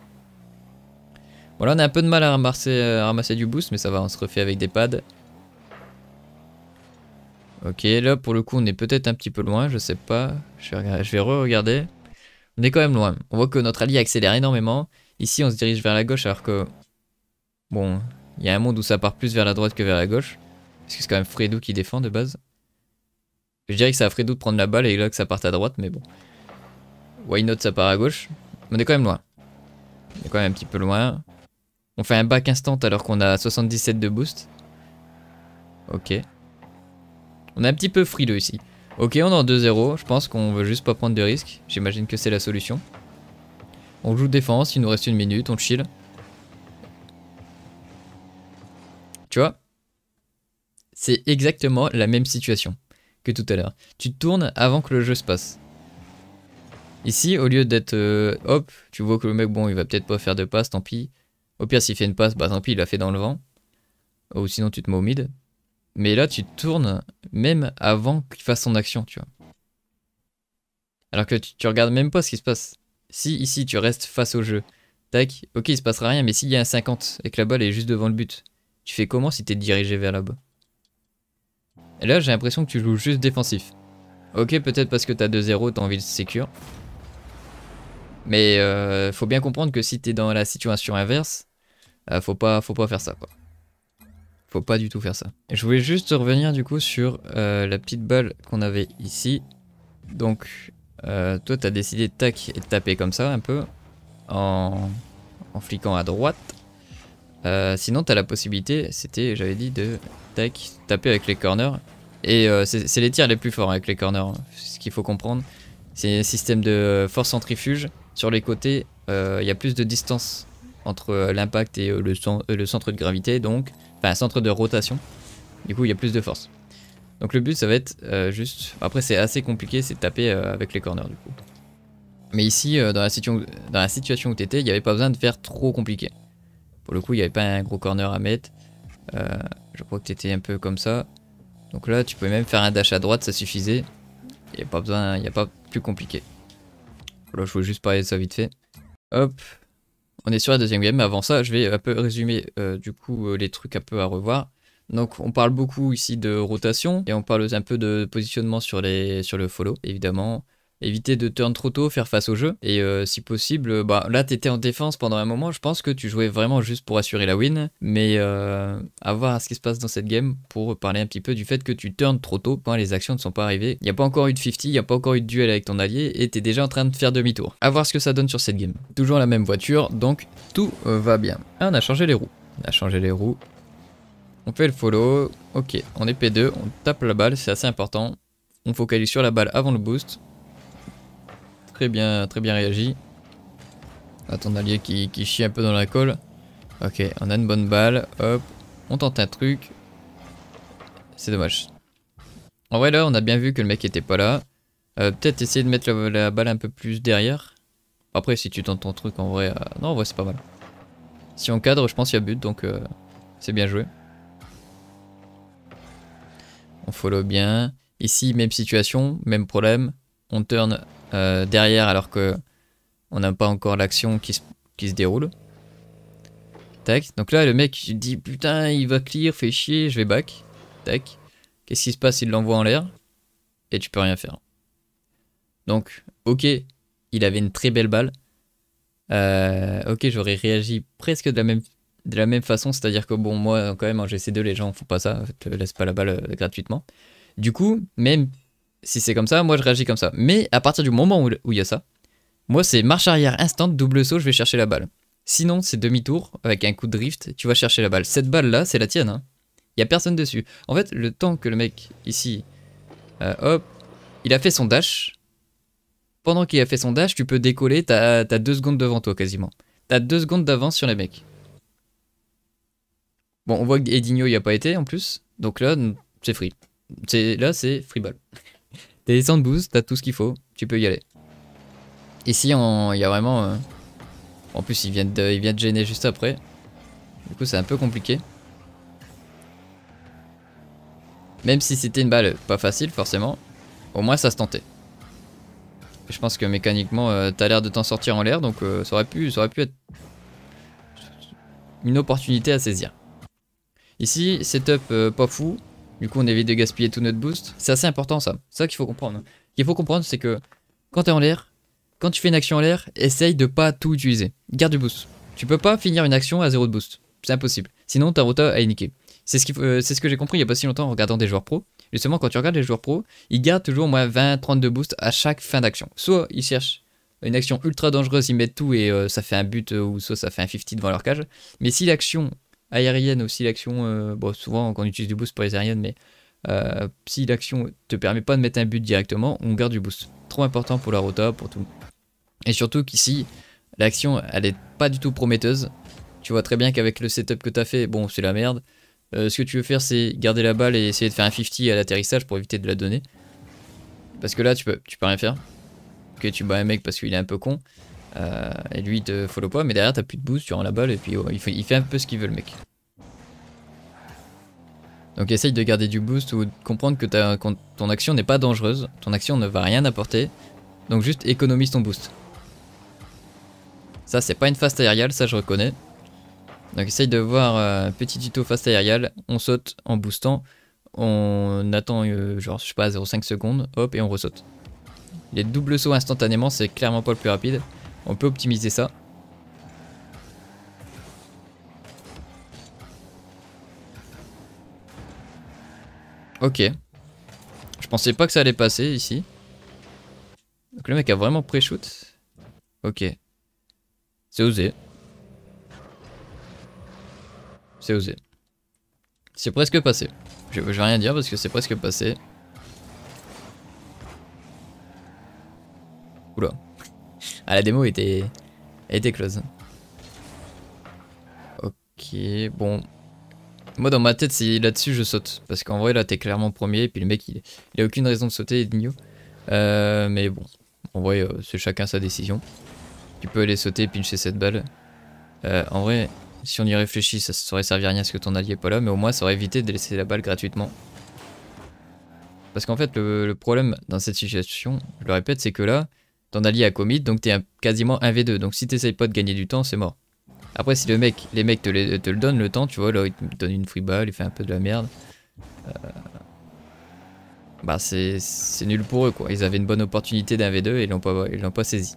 Voilà, on a un peu de mal à ramasser euh, du boost, mais ça va, on se refait avec des pads. Ok, là pour le coup on est peut-être un petit peu loin, je sais pas. Je vais, re-regarder. On est quand même loin. On voit que notre allié accélère énormément. Ici on se dirige vers la gauche alors que... Bon, il y a un monde où ça part plus vers la droite que vers la gauche. Parce que c'est quand même Fredou qui défend de base. Je dirais que c'est à Fredou de prendre la balle et là que ça parte à droite, mais bon. Why not ça part à gauche On est quand même loin. On est quand même un petit peu loin. On fait un back instant alors qu'on a 77 de boost. Ok. On est un petit peu frileux ici. Ok, on est en 2-0. Je pense qu'on veut juste pas prendre de risques. J'imagine que c'est la solution. On joue défense, il nous reste une minute, on chill. Tu vois C'est exactement la même situation que tout à l'heure. Tu tournes avant que le jeu se passe. Ici, au lieu d'être euh, hop, tu vois que le mec, bon, il va peut-être pas faire de passe, tant pis. Au pire, s'il fait une passe, bah tant pis, il l'a fait dans le vent. Ou oh, sinon, tu te mets au mid. Mais là, tu tournes même avant qu'il fasse son action, tu vois. Alors que tu, regardes même pas ce qui se passe. Si ici, tu restes face au jeu, tac, ok, il se passera rien, mais s'il y a un 50 et que la balle est juste devant le but, tu fais comment si t'es dirigé vers là-bas Et là, j'ai l'impression que tu joues juste défensif. Ok, peut-être parce que t'as 2-0, t'as envie de sécure. Mais euh, faut bien comprendre que si t'es dans la situation inverse, euh, faut, pas, faut pas faire ça, quoi. Faut pas du tout faire ça. Je voulais juste revenir du coup sur euh, la petite balle qu'on avait ici. Donc, euh, toi, t'as décidé de tac et de taper comme ça un peu en, en fliquant à droite. Euh, sinon, t'as la possibilité, c'était, j'avais dit, de tac, taper avec les corners. Et c'est les tirs les plus forts avec les corners, hein. ce qu'il faut comprendre. C'est un système de force centrifuge. Sur les côtés, il y a plus de distance entre l'impact et le, le centre de gravité, donc Enfin, centre de rotation. Du coup, il y a plus de force. Donc le but, ça va être euh, juste... Après, c'est assez compliqué, c'est de taper euh, avec les corners, du coup. Mais ici, euh, dans, la situation, dans la situation où t'étais, il n'y avait pas besoin de faire trop compliqué. Pour le coup, il n'y avait pas un gros corner à mettre. je crois que tu étais un peu comme ça. Donc là, tu pouvais même faire un dash à droite, ça suffisait. Il n'y a pas besoin, il n'y a pas plus compliqué. Là, je voulais juste parler de ça vite fait. Hop, on est sur la deuxième game, mais avant ça, je vais un peu résumer euh, du coup euh, les trucs un peu à revoir. Donc on parle beaucoup ici de rotation et on parle un peu de positionnement sur, les, sur le follow évidemment éviter de turn trop tôt, faire face au jeu. Et euh, si possible, euh, bah, là, tu étais en défense pendant un moment, je pense que tu jouais vraiment juste pour assurer la win. Mais euh, à voir ce qui se passe dans cette game pour parler un petit peu du fait que tu turns trop tôt quand les actions ne sont pas arrivées. Il n'y a pas encore eu de 50, il n'y a pas encore eu de duel avec ton allié et tu es déjà en train de faire demi-tour. À voir ce que ça donne sur cette game. Toujours la même voiture, donc tout va bien. Ah, on a changé les roues. On a changé les roues. On fait le follow. Ok, on est P2, on tape la balle, c'est assez important. On focalise sur la balle avant le boost Très bien, très bien réagi. À ton allié qui, qui chie un peu dans la colle. Ok, on a une bonne balle. Hop, on tente un truc. C'est dommage. En vrai là, on a bien vu que le mec était pas là. Euh, peut-être essayer de mettre la, balle un peu plus derrière. Après, si tu tentes ton truc, en vrai... Euh, non, en vrai, c'est pas mal. Si on cadre, je pense qu'il y a but, donc euh, c'est bien joué. On follow bien. Ici, même situation, même problème. On turn euh, derrière alors que on n'a pas encore l'action qui se, déroule. Tac. Donc là, le mec dit putain, il va clear, fait chier, je vais back. Tac. Qu'est-ce qui se passe Il l'envoie en l'air et tu peux rien faire. Donc, ok, il avait une très belle balle. Euh, ok, j'aurais réagi presque de la même, de la même façon, c'est-à-dire que bon, moi, quand même, en hein, GC2, les gens font pas ça, te laissent pas la balle euh, gratuitement. Du coup, même si c'est comme ça, moi je réagis comme ça. Mais à partir du moment où il y a ça, moi c'est marche arrière instant, double saut, je vais chercher la balle. Sinon, c'est demi-tour, avec un coup de drift, tu vas chercher la balle. Cette balle-là, c'est la tienne. Hein. Il a personne dessus. En fait, le temps que le mec, ici, euh, hop, il a fait son dash. Pendant qu'il a fait son dash, tu peux décoller, t'as as deux secondes devant toi quasiment. T'as deux secondes d'avance sur les mecs. Bon, on voit que Edinho n'y a pas été en plus. Donc là, c'est free. Là, c'est free ball. T'es les boost t'as tout ce qu'il faut, tu peux y aller. Ici, il y a vraiment... Euh, en plus, il vient, de, de gêner juste après. Du coup, c'est un peu compliqué. Même si c'était une balle pas facile, forcément, au moins ça se tentait. Je pense que mécaniquement, euh, t'as l'air de t'en sortir en l'air, donc euh, ça, aurait pu, ça aurait pu être une opportunité à saisir. Ici, setup pas fou, du coup, on évite de gaspiller tout notre boost. C'est assez important ça. C'est ça qu'il faut comprendre. Ce qu'il faut comprendre, c'est que quand tu es en l'air, quand tu fais une action en l'air, essaye de pas tout utiliser. Garde du boost. Tu peux pas finir une action à zéro de boost. C'est impossible. Sinon, ta rota a niquée. C'est ce, euh, ce que j'ai compris il y a pas si longtemps en regardant des joueurs pros. Justement, quand tu regardes les joueurs pros, ils gardent toujours au moins 20-30 de boost à chaque fin d'action. Soit ils cherchent une action ultra dangereuse, ils mettent tout et euh, ça fait un but, euh, ou soit ça fait un 50 devant leur cage. Mais si l'action aérienne aussi l'action. Euh, bon, souvent quand on utilise du boost pour les aériennes, mais euh, si l'action te permet pas de mettre un but directement, on garde du boost. Trop important pour la rota, pour tout. Et surtout qu'ici, l'action, elle est pas du tout prometteuse. Tu vois très bien qu'avec le setup que t'as fait, bon, c'est la merde. Euh, ce que tu veux faire, c'est garder la balle et essayer de faire un 50 à l'atterrissage pour éviter de la donner. Parce que là, tu peux, tu peux rien faire. Que tu bats un mec parce qu'il est un peu con. Euh, et lui, il te follow pas, mais derrière, t'as plus de boost, tu rends la balle, et puis oh, il, fait, un peu ce qu'il veut, le mec. Donc essaye de garder du boost ou de comprendre que ton action n'est pas dangereuse, ton action ne va rien apporter, donc juste économise ton boost. Ça, c'est pas une fast aériale, ça je reconnais. Donc essaye de voir euh, petit tuto fast aerial, on saute en boostant, on attend euh, genre, je sais pas, 0,5 secondes, hop, et on ressaute. Les doubles sauts instantanément, c'est clairement pas le plus rapide. On peut optimiser ça. Ok. Je pensais pas que ça allait passer ici. Donc le mec a vraiment pré-shoot. Ok. C'est osé. C'est osé. C'est presque passé. Je, vais rien dire parce que c'est presque passé. Oula. Ah, la démo était, était close. Ok, bon. Moi, dans ma tête, c'est là-dessus je saute. Parce qu'en vrai, là, t'es clairement premier. Et puis le mec, il, a aucune raison de sauter, de Euh, mais bon, en vrai, euh, c'est chacun sa décision. Tu peux aller sauter et pincher cette balle. Euh, en vrai, si on y réfléchit, ça ne servir servi à rien parce que ton allié est pas là. Mais au moins, ça aurait évité de laisser la balle gratuitement. Parce qu'en fait, le problème dans cette situation, je le répète, c'est que là, ton allié a commit, donc t'es quasiment 1v2. Donc si t'essayes pas de gagner du temps, c'est mort. Après, si le mec, les mecs te le, donnent le temps, tu vois, là, ils te donne une free ball, il fait un peu de la merde. Euh, bah, c'est nul pour eux, quoi. Ils avaient une bonne opportunité d'un V2 et ils l'ont pas, saisi.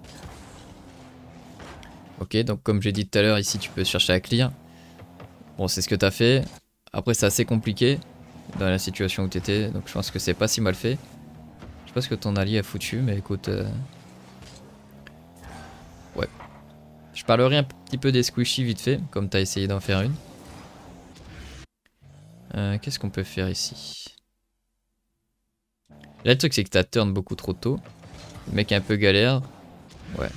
Ok, donc comme j'ai dit tout à l'heure, ici, tu peux chercher à clear. Bon, c'est ce que t'as fait. Après, c'est assez compliqué dans la situation où t'étais, donc je pense que c'est pas si mal fait. Je pense que ton allié a foutu, mais écoute... Euh, Je parlerai un petit peu des squishy vite fait, comme tu as essayé d'en faire une. Euh, qu'est-ce qu'on peut faire ici Là, le truc, c'est que t'as turn beaucoup trop tôt. Le mec est un peu galère. Ouais.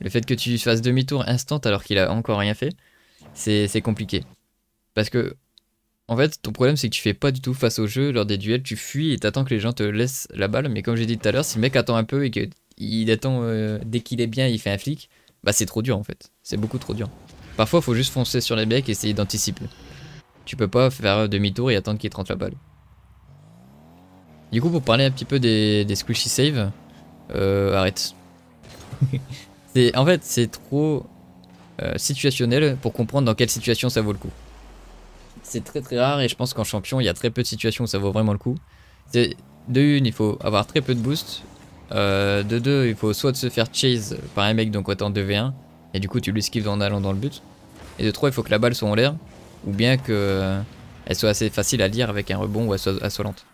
Le fait que tu fasses demi-tour instant alors qu'il a encore rien fait, c'est compliqué. Parce que, en fait, ton problème, c'est que tu fais pas du tout face au jeu. Lors des duels, tu fuis et t'attends que les gens te laissent la balle. Mais comme j'ai dit tout à l'heure, si le mec attend un peu et qu'il attend euh, dès qu'il est bien, il fait un flic, bah c'est trop dur en fait, c'est beaucoup trop dur. Parfois il faut juste foncer sur les becs et essayer d'anticiper. Tu peux pas faire demi-tour et attendre qu'ils te rentrent la balle. Du coup pour parler un petit peu des, squishy save, euh, arrête. en fait c'est trop euh, situationnel pour comprendre dans quelle situation ça vaut le coup. C'est très très rare et je pense qu'en champion il y a très peu de situations où ça vaut vraiment le coup. De une, il faut avoir très peu de boost euh, de 2, il faut soit se faire chase par un mec, donc autant 2v1, et du coup tu l'esquives en allant dans le but. Et de 3, il faut que la balle soit en l'air, ou bien que euh, elle soit assez facile à lire avec un rebond ou elle soit assolante.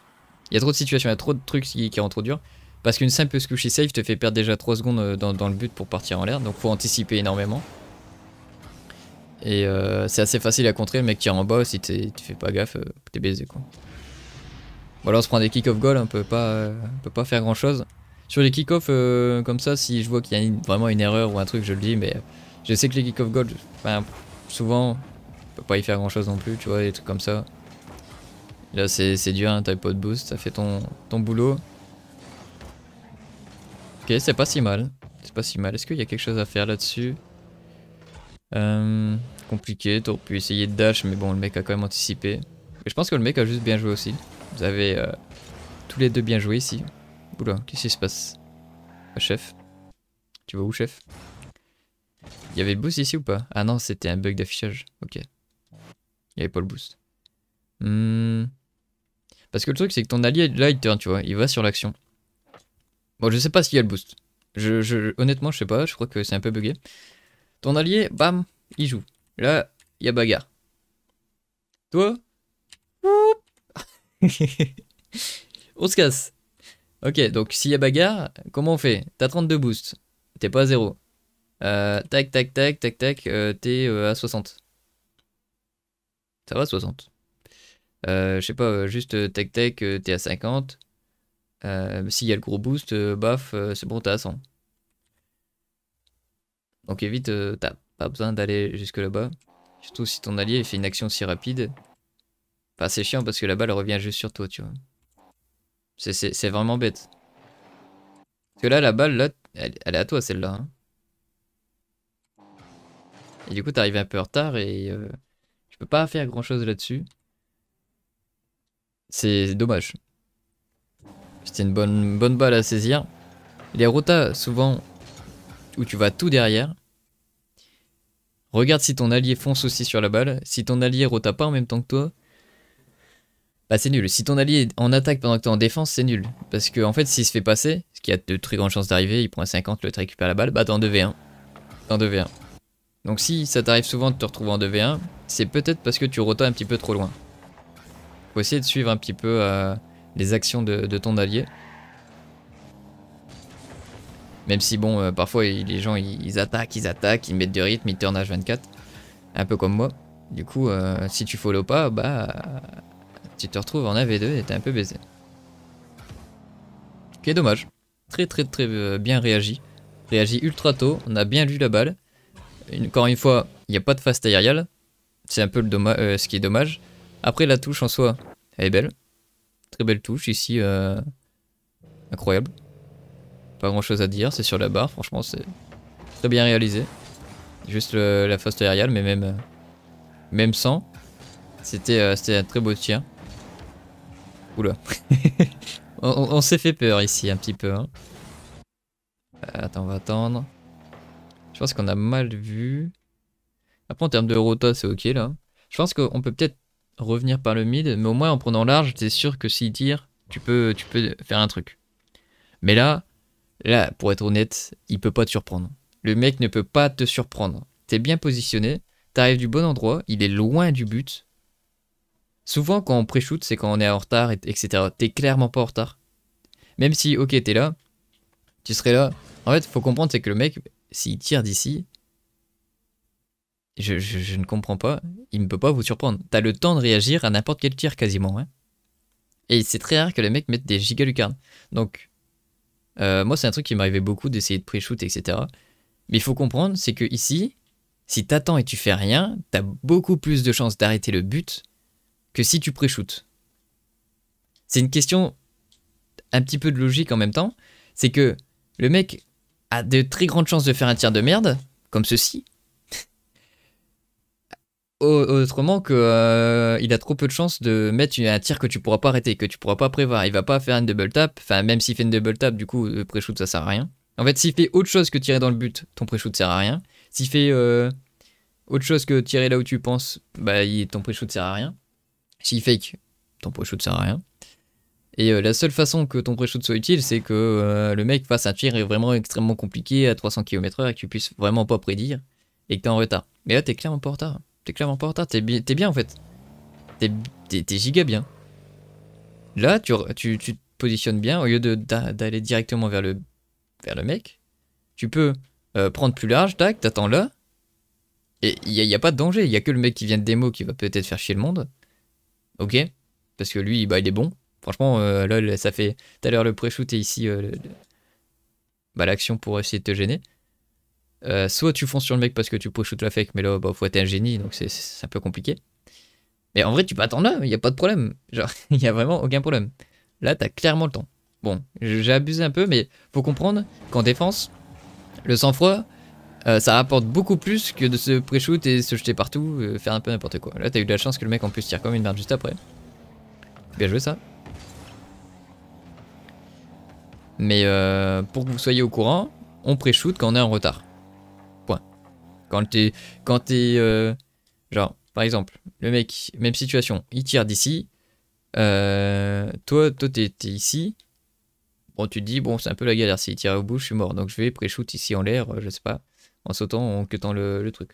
Il y a trop de situations, il y a trop de trucs qui, qui trop dur. Parce qu'une simple squishy save te fait perdre déjà 3 secondes euh, dans, dans le but pour partir en l'air, donc faut anticiper énormément. Et c'est assez facile à contrer, le mec tire en bas, si tu fais pas gaffe, t'es baisé quoi. Voilà, alors on se prend des kick of goal, on peut on peut pas faire grand chose. Sur les kick-off, euh, comme ça, si je vois qu'il y a vraiment une erreur ou un truc, je le dis, mais je sais que les kick-off gold, enfin, souvent, on peut pas y faire grand-chose non plus, tu vois, des trucs comme ça. Là, c'est dur, un type pas de boost, ça fait ton, boulot. Ok, c'est pas si mal. C'est pas si mal. Est-ce qu'il y a quelque chose à faire là-dessus euh, Compliqué, t'aurais pu essayer de dash, mais bon, le mec a quand même anticipé. Et je pense que le mec a juste bien joué aussi. Vous avez euh, tous les deux bien joué ici qu'est-ce qui se passe ah, Chef Tu vas où, chef Il y avait le boost ici ou pas Ah non, c'était un bug d'affichage. Ok. Il n'y avait pas le boost. Hmm. Parce que le truc, c'est que ton allié, là, il turn, tu vois. Il va sur l'action. Bon, je sais pas s'il y a le boost. Je, je, honnêtement, je sais pas. Je crois que c'est un peu bugué. Ton allié, bam, il joue. Là, il y a bagarre. Toi On se casse. Ok, donc s'il y a bagarre, comment on fait T'as 32 boosts, t'es pas à 0. Euh, tac, tac, tac, tac, tac, euh, t'es euh, à 60. Ça va, 60. je sais pas, juste tac, tac, t'es à 50. s'il y a le gros boost, baf, c'est bon, t'es à 100. Donc évite, t'as pas besoin d'aller jusque là-bas. Surtout si ton allié fait une action si rapide. Enfin, c'est chiant parce que la balle revient juste sur toi, tu vois. C'est vraiment bête. Parce que là, la balle, là, elle, est à toi celle-là. Hein. Et du coup, t'arrives un peu en retard et euh, je peux pas faire grand-chose là-dessus. C'est dommage. C'était une bonne, bonne balle à saisir. Les rotas, souvent, où tu vas tout derrière. Regarde si ton allié fonce aussi sur la balle. Si ton allié rota pas en même temps que toi, bah c'est nul. Si ton allié est en attaque pendant que es en défense, c'est nul. Parce que en fait, s'il se fait passer, ce qui a de très grandes chances d'arriver, il prend un 50, le récupère la balle, bah t'es en 2v1. T'es en 2v1. Donc si ça t'arrive souvent de te retrouver en 2v1, c'est peut-être parce que tu rotas un petit peu trop loin. Faut essayer de suivre un petit peu euh, les actions de, ton allié. Même si bon, euh, parfois les gens ils, attaquent, ils attaquent, ils mettent du rythme, ils tournent H24. Un peu comme moi. Du coup, euh, si tu follow pas, bah tu te retrouves en AV2 et t'es un peu baisé. Qui est dommage. Très très très euh, bien réagi. Réagi ultra tôt, on a bien lu la balle. Encore une fois, il n'y a pas de fast aérial. C'est un peu le euh, ce qui est dommage. Après la touche en soi, elle est belle. Très belle touche ici. Euh, incroyable. Pas grand chose à dire, c'est sur la barre, franchement c'est très bien réalisé. Juste la fast aériale, mais même, même sans. C'était un très beau tir. Oula. on, s'est fait peur ici un petit peu. Hein. Euh, attends, on va attendre. Je pense qu'on a mal vu. Après, en termes de rota, c'est ok là. Je pense qu'on peut peut-être revenir par le mid, mais au moins en prenant large, t'es sûr que s'il tire, tu peux, tu peux faire un truc. Mais là, là, pour être honnête, il peut pas te surprendre. Le mec ne peut pas te surprendre. T'es bien positionné, t'arrives du bon endroit, il est loin du but, Souvent, quand on pré-shoot, c'est quand on est en retard, etc. T'es clairement pas en retard. Même si, ok, t'es là, tu serais là. En fait, faut comprendre, c'est que le mec, s'il tire d'ici, je, ne comprends pas, il ne peut pas vous surprendre. T'as le temps de réagir à n'importe quel tir quasiment. Hein. Et c'est très rare que les mecs mettent des lucarnes Donc, euh, moi, c'est un truc qui m'arrivait beaucoup d'essayer de pré-shoot, etc. Mais il faut comprendre, c'est que ici, si t'attends et tu fais rien, t'as beaucoup plus de chances d'arrêter le but que si tu pré-shootes C'est une question un petit peu de logique en même temps. C'est que le mec a de très grandes chances de faire un tir de merde, comme ceci. Autrement que euh, il a trop peu de chances de mettre un tir que tu pourras pas arrêter, que tu pourras pas prévoir. Il va pas faire un double tap. Enfin, même s'il fait une double tap, du coup, le pré-shoot ça sert à rien. En fait, s'il fait autre chose que tirer dans le but, ton pré-shoot sert à rien. S'il fait euh, autre chose que tirer là où tu penses, bah, ton pré-shoot sert à rien. Si fake, ton pre shoot sert à rien. Et euh, la seule façon que ton pré-shoot soit utile, c'est que euh, le mec fasse un tir vraiment extrêmement compliqué à 300 km/h et que tu puisses vraiment pas prédire et que t'es en retard. Mais là, es clairement pas en retard. T'es clairement pas en retard. T'es es bien en fait. T'es giga bien. Là, tu, tu, te positionnes bien. Au lieu d'aller directement vers le, vers le mec, tu peux euh, prendre plus large, tac, t'attends là. Et il n'y a, a, pas de danger. Il n'y a que le mec qui vient de démo qui va peut-être faire chier le monde ok, parce que lui, bah, il est bon. Franchement, euh, là, ça fait tout à l'heure le pre shoot et ici euh, bah, l'action pour essayer de te gêner. Euh, soit tu fonces sur le mec parce que tu pre shoot la fake, mais là, bah, faut être un génie, donc c'est un peu compliqué. Mais en vrai, tu peux attendre là, il n'y a pas de problème. Genre, il n'y a vraiment aucun problème. Là, t'as clairement le temps. Bon, j'ai abusé un peu, mais faut comprendre qu'en défense, le sang-froid, euh, ça rapporte beaucoup plus que de se pré-shoot et se jeter partout, euh, faire un peu n'importe quoi. Là, t'as eu de la chance que le mec en plus tire comme une merde juste après. Bien joué ça. Mais euh, pour que vous soyez au courant, on pré-shoot quand on est en retard. Point. Quand t'es. Quand t'es. genre, par exemple, le mec, même situation, il tire d'ici. toi, toi, t'es ici. Bon, tu dis, bon, c'est un peu la galère. S'il tire au bout, je suis mort. Donc, je vais pré-shoot ici en l'air, je sais pas en sautant, en quittant le, truc.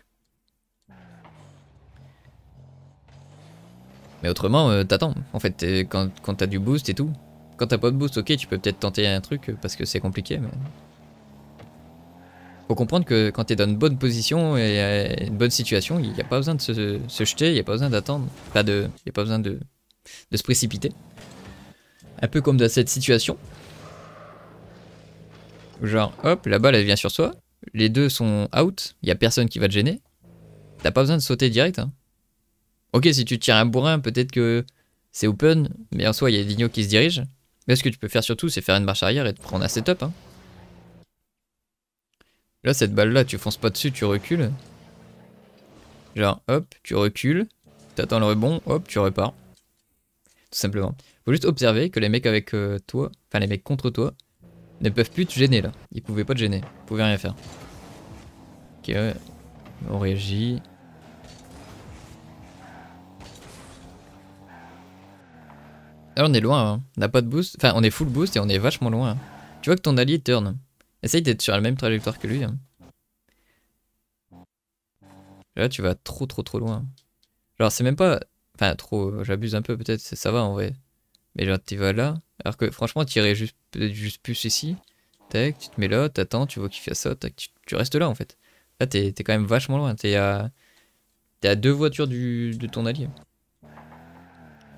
Mais autrement, euh, t'attends. En fait, quand, t'as du boost et tout. Quand t'as pas de boost, ok, tu peux peut-être tenter un truc parce que c'est compliqué, mais. Faut comprendre que quand t'es dans une bonne position et une bonne situation, il n'y a pas besoin de se, jeter, il n'y a pas besoin d'attendre. Pas de. Il a pas besoin de, de se précipiter. Un peu comme dans cette situation. Genre, hop, la balle elle vient sur soi les deux sont out, il n'y a personne qui va te gêner. T'as pas besoin de sauter direct. Hein. Ok, si tu tires un bourrin, peut-être que c'est open, mais en soi, il y a Vigno qui se dirige. Mais ce que tu peux faire surtout, c'est faire une marche arrière et te prendre un setup. Hein. Là, cette balle-là, tu fonces pas dessus, tu recules. Genre, hop, tu recules, attends le rebond, hop, tu repars. Tout simplement. Faut juste observer que les mecs avec euh, toi, enfin les mecs contre toi, ne peuvent plus te gêner là. Ils pouvaient pas te gêner. Ils pouvaient rien faire. Ok, on réagit. Là ah, on est loin, hein. on n'a pas de boost. Enfin, on est full boost et on est vachement loin. Tu vois que ton allié turn. Essaye d'être sur la même trajectoire que lui. Hein. Là, tu vas trop, trop, trop loin. Genre, c'est même pas. Enfin, trop. Euh, j'abuse un peu, peut-être. Ça va en vrai. Mais genre, tu vas là. Alors que franchement, tu irais juste, juste plus ici. Tac, tu te mets là, t'attends, tu vois qu'il fait ça, tac, tu, restes là en fait. Là, t'es quand même vachement loin. T'es à, es à deux voitures du, de ton allié.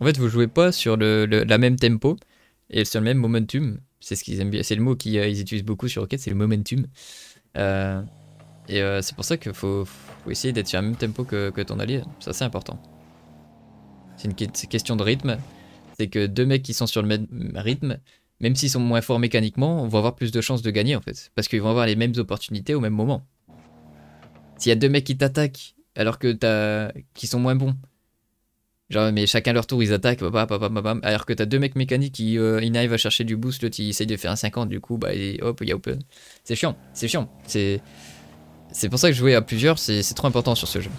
En fait, vous jouez pas sur le, la même tempo et sur le même momentum. C'est ce qu'ils aiment bien. C'est le mot qu'ils euh, utilisent beaucoup sur Rocket, c'est le momentum. Euh, et euh, c'est pour ça qu'il faut, essayer d'être sur le même tempo que, que ton allié. Ça, c'est important. C'est une question de rythme c'est que deux mecs qui sont sur le même rythme, même s'ils sont moins forts mécaniquement, vont avoir plus de chances de gagner en fait, parce qu'ils vont avoir les mêmes opportunités au même moment. S'il y a deux mecs qui t'attaquent alors que t'as, qui sont moins bons, genre mais chacun leur tour ils attaquent, bam, alors que tu as deux mecs mécaniques qui euh, ils arrivent à chercher du boost, l'autre il essaye de faire un 50, du coup bah hop il y a open. C'est chiant, c'est chiant, c'est c'est pour ça que je jouer à plusieurs c'est trop important sur ce jeu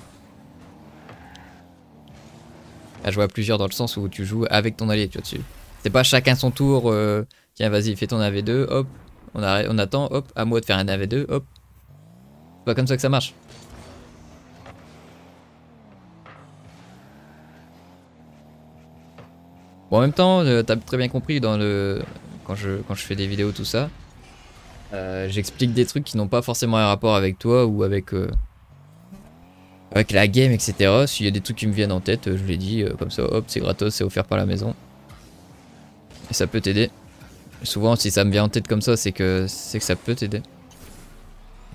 à jouer à plusieurs dans le sens où tu joues avec ton allié, tu vois. dessus. C'est pas chacun son tour, euh, tiens, vas-y, fais ton AV2, hop, on, attend, hop, à moi de faire un AV2, hop. C'est pas comme ça que ça marche. Bon, en même temps, euh, t'as très bien compris dans le... quand, je, quand je fais des vidéos, tout ça, euh, j'explique des trucs qui n'ont pas forcément un rapport avec toi ou avec avec la game, etc. S'il y a des trucs qui me viennent en tête, euh, je l'ai dit, euh, comme ça, hop, c'est gratos, c'est offert par la maison. Et ça peut t'aider. Souvent, si ça me vient en tête comme ça, c'est que, c'est que ça peut t'aider.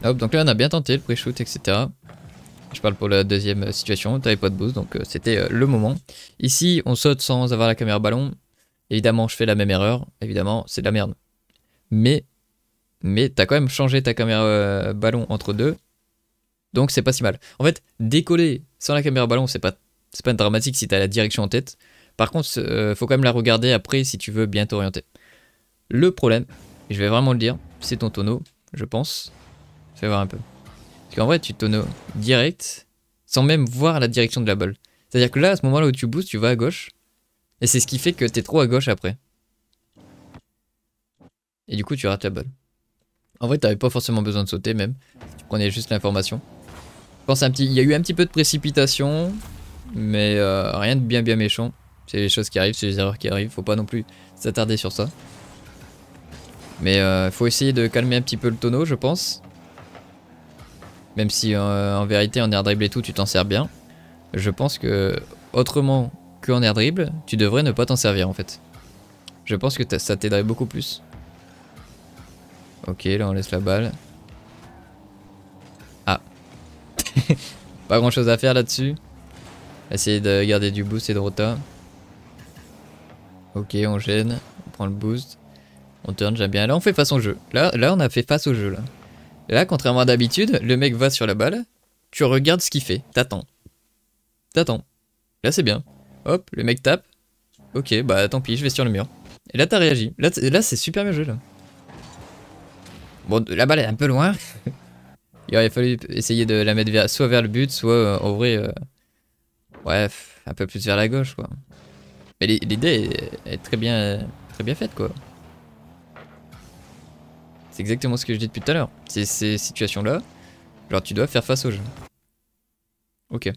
Hop, donc là, on a bien tenté le pre shoot etc. Je parle pour la deuxième euh, situation, t'avais pas de boost, donc c'était le moment. Ici, on saute sans avoir la caméra ballon. Évidemment, je fais la même erreur. Évidemment, c'est de la merde. Mais, mais t'as quand même changé ta caméra ballon entre deux. Donc c'est pas si mal. En fait, décoller sans la caméra ballon, c'est pas, pas dramatique si t'as la direction en tête. Par contre, euh, faut quand même la regarder après si tu veux bien t'orienter. Le problème, et je vais vraiment le dire, c'est ton tonneau, je pense. Fais voir un peu. Parce qu'en vrai, tu tonneaux direct, sans même voir la direction de la balle. C'est-à-dire que là, à ce moment-là où tu boostes, tu vas à gauche. Et c'est ce qui fait que t'es trop à gauche après. Et du coup, tu rates la balle. En vrai, t'avais pas forcément besoin de sauter même. Tu prenais juste l'information un petit, il y a eu un petit peu de précipitation, mais euh, rien de bien bien méchant. C'est les choses qui arrivent, c'est les erreurs qui arrivent, faut pas non plus s'attarder sur ça. Mais euh, faut essayer de calmer un petit peu le tonneau, je pense. Même si euh, en vérité en air dribble et tout, tu t'en sers bien. Je pense que autrement qu'en air dribble, tu devrais ne pas t'en servir en fait. Je pense que ça t'aiderait beaucoup plus. Ok, là on laisse la balle. pas grand chose à faire là-dessus. Essayer de garder du boost et de rota. Ok, on gêne. On prend le boost. On tourne j'aime bien. Là, on fait face au jeu. Là, là, on a fait face au jeu. Là, là contrairement à d'habitude, le mec va sur la balle. Tu regardes ce qu'il fait. T'attends. T'attends. Là, c'est bien. Hop, le mec tape. Ok, bah tant pis, je vais sur le mur. Et là, t'as réagi. Là, là c'est super bien joué. Là. Bon, la balle est un peu loin. il aurait fallu essayer de la mettre soit vers le but, soit euh, en vrai, euh, un peu plus vers la gauche quoi. Mais l'idée est, très bien, très bien faite quoi. C'est exactement ce que je dis depuis tout à l'heure. C'est ces situations-là, genre tu dois faire face au jeu. Ok.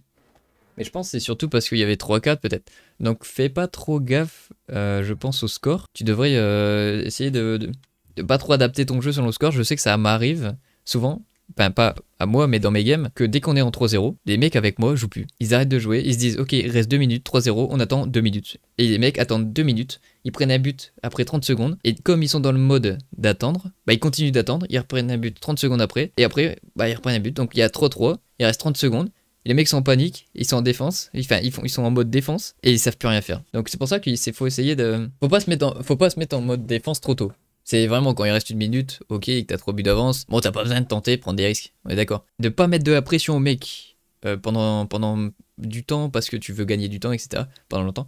Mais je pense que c'est surtout parce qu'il y avait 3-4 peut-être. Donc fais pas trop gaffe, euh, je pense, au score. Tu devrais euh, essayer de, de, pas trop adapter ton jeu sur le score. Je sais que ça m'arrive souvent enfin pas à moi, mais dans mes games, que dès qu'on est en 3-0, les mecs avec moi jouent plus. Ils arrêtent de jouer, ils se disent ok, il reste 2 minutes, 3-0, on attend 2 minutes. Et les mecs attendent 2 minutes, ils prennent un but après 30 secondes, et comme ils sont dans le mode d'attendre, bah ils continuent d'attendre, ils reprennent un but 30 secondes après, et après, bah ils reprennent un but, donc il y a 3-3, il reste 30 secondes, les mecs sont en panique, ils sont en défense, enfin ils, ils sont en mode défense et ils savent plus rien faire. Donc c'est pour ça qu'il faut essayer de, faut pas se mettre faut pas se mettre en mode défense trop tôt. C'est vraiment quand il reste une minute, ok, et que t'as trop but d'avance, bon, t'as pas besoin de tenter, prendre des risques. On est d'accord. De pas mettre de la pression au mec euh, pendant, pendant du temps parce que tu veux gagner du temps, etc. Pendant longtemps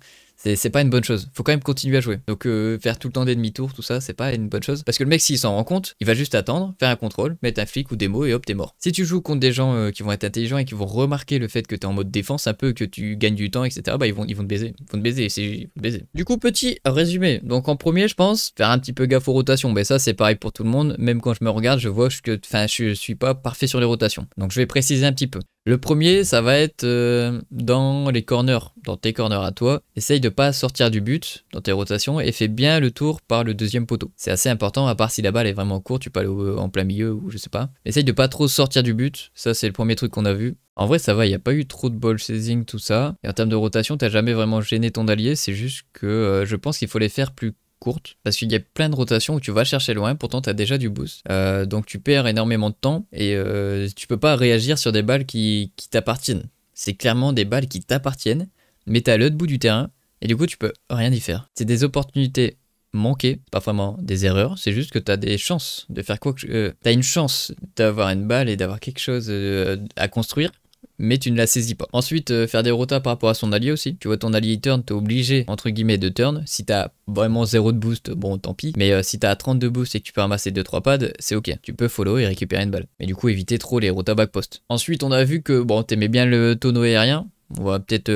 c'est pas une bonne chose. Faut quand même continuer à jouer. Donc euh, faire tout le temps des demi-tours, tout ça, c'est pas une bonne chose. Parce que le mec, s'il s'en rend compte, il va juste attendre, faire un contrôle, mettre un flic ou des mots et hop, t'es mort. Si tu joues contre des gens euh, qui vont être intelligents et qui vont remarquer le fait que t'es en mode défense un peu, que tu gagnes du temps, etc., bah ils vont, ils vont te baiser. Ils vont te baiser, c'est baiser. Du coup, petit résumé. Donc en premier, je pense, faire un petit peu gaffe aux rotations. Mais ça, c'est pareil pour tout le monde. Même quand je me regarde, je vois que enfin, je suis pas parfait sur les rotations. Donc je vais préciser un petit peu. Le premier, ça va être euh, dans les corners, dans tes corners à toi. Essaye de pas sortir du but dans tes rotations et fais bien le tour par le deuxième poteau. C'est assez important, à part si la balle est vraiment courte, tu peux aller en plein milieu ou je sais pas. Essaye de pas trop sortir du but, ça c'est le premier truc qu'on a vu. En vrai, ça va, il n'y a pas eu trop de ball chasing, tout ça. Et en termes de rotation, t'as jamais vraiment gêné ton allié, c'est juste que euh, je pense qu'il faut les faire plus courtes parce qu'il y a plein de rotations où tu vas chercher loin, pourtant tu as déjà du boost. Euh, donc tu perds énormément de temps et euh, tu peux pas réagir sur des balles qui, qui t'appartiennent. C'est clairement des balles qui t'appartiennent, mais tu as l'autre bout du terrain et du coup, tu peux rien y faire. C'est des opportunités manquées, pas vraiment des erreurs, c'est juste que tu as des chances de faire quoi que. Euh, tu as une chance d'avoir une balle et d'avoir quelque chose euh, à construire mais tu ne la saisis pas. Ensuite, euh, faire des rotas par rapport à son allié aussi. Tu vois ton allié turn, t'es obligé entre guillemets de turn. Si t'as vraiment zéro de boost, bon tant pis. Mais si t'as 32 boosts et que tu peux ramasser 2-3 pads, c'est ok. Tu peux follow et récupérer une balle. Mais du coup, éviter trop les rotas back post. Ensuite, on a vu que bon, t'aimais bien le tonneau aérien. On va peut-être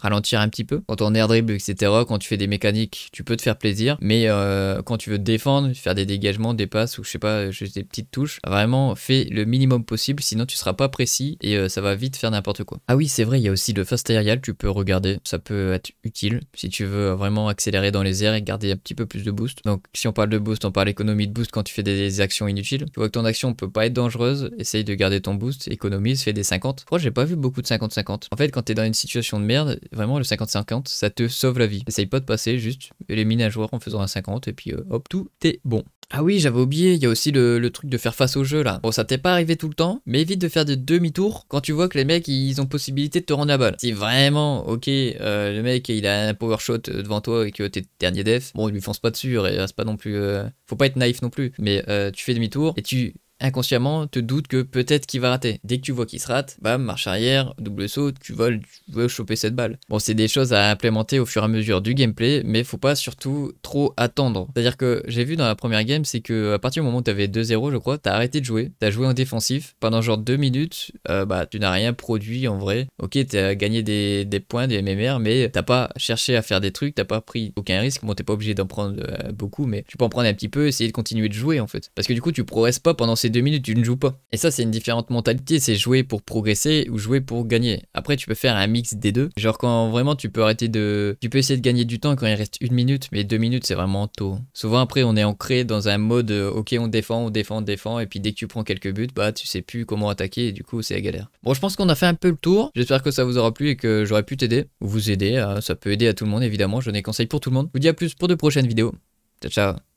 ralentir un petit peu. Quand on air dribble, etc., quand tu fais des mécaniques, tu peux te faire plaisir. Mais euh, quand tu veux te défendre, faire des dégagements, des passes ou je sais pas, euh, juste des petites touches, vraiment fais le minimum possible, sinon tu seras pas précis et euh, ça va vite faire n'importe quoi. Ah oui, c'est vrai, il y a aussi le fast aerial, tu peux regarder, ça peut être utile si tu veux vraiment accélérer dans les airs et garder un petit peu plus de boost. Donc si on parle de boost, on parle économie de boost quand tu fais des, actions inutiles. Tu vois que ton action peut pas être dangereuse, essaye de garder ton boost, économise, fais des 50. moi j'ai pas vu beaucoup de 50-50. En fait, quand t'es dans une situation de merde, vraiment le 50-50, ça te sauve la vie. Essaye pas de passer juste élimine un joueur en faisant un 50 et puis euh, hop, tout est bon. Ah oui, j'avais oublié, il y a aussi le, le, truc de faire face au jeu là. Bon, ça t'est pas arrivé tout le temps, mais évite de faire des demi-tours quand tu vois que les mecs ils ont possibilité de te rendre la balle. Si vraiment, ok, euh, le mec il a un power shot euh, devant toi et que t'es dernier def, bon, il lui fonce pas dessus et c'est pas non plus. Faut pas être naïf non plus, mais tu fais demi-tour et tu inconsciemment, te doutes que peut-être qu'il va rater. Dès que tu vois qu'il se rate, bam, marche arrière, double saut, tu voles, tu veux choper cette balle. Bon, c'est des choses à implémenter au fur et à mesure du gameplay, mais faut pas surtout trop attendre. C'est-à-dire que j'ai vu dans la première game, c'est que à partir du moment où tu avais 2-0, je crois, t'as arrêté de jouer, t'as joué en défensif. Pendant genre 2 minutes, euh, bah, tu n'as rien produit en vrai. Ok, t'as gagné des, points, des MMR, mais t'as pas cherché à faire des trucs, t'as pas pris aucun risque. Bon, t'es pas obligé d'en prendre euh, beaucoup, mais tu peux en prendre un petit peu, essayer de continuer de jouer en fait. Parce que du coup, tu progresses pas pendant ces deux minutes, tu ne joues pas. Et ça, c'est une différente mentalité, c'est jouer pour progresser ou jouer pour gagner. Après, tu peux faire un mix des deux. Genre quand vraiment tu peux arrêter de... Tu peux essayer de gagner du temps quand il reste une minute, mais deux minutes, c'est vraiment tôt. Souvent après, on est ancré dans un mode, euh, ok, on défend, on défend, on défend, et puis dès que tu prends quelques buts, bah tu sais plus comment attaquer, et du coup, c'est la galère. Bon, je pense qu'on a fait un peu le tour. J'espère que ça vous aura plu et que j'aurais pu t'aider, ou vous aider. Ça peut aider à tout le monde, évidemment. Je n'ai conseil pour tout le monde. Je vous dis à plus pour de prochaines vidéos. Ciao, ciao.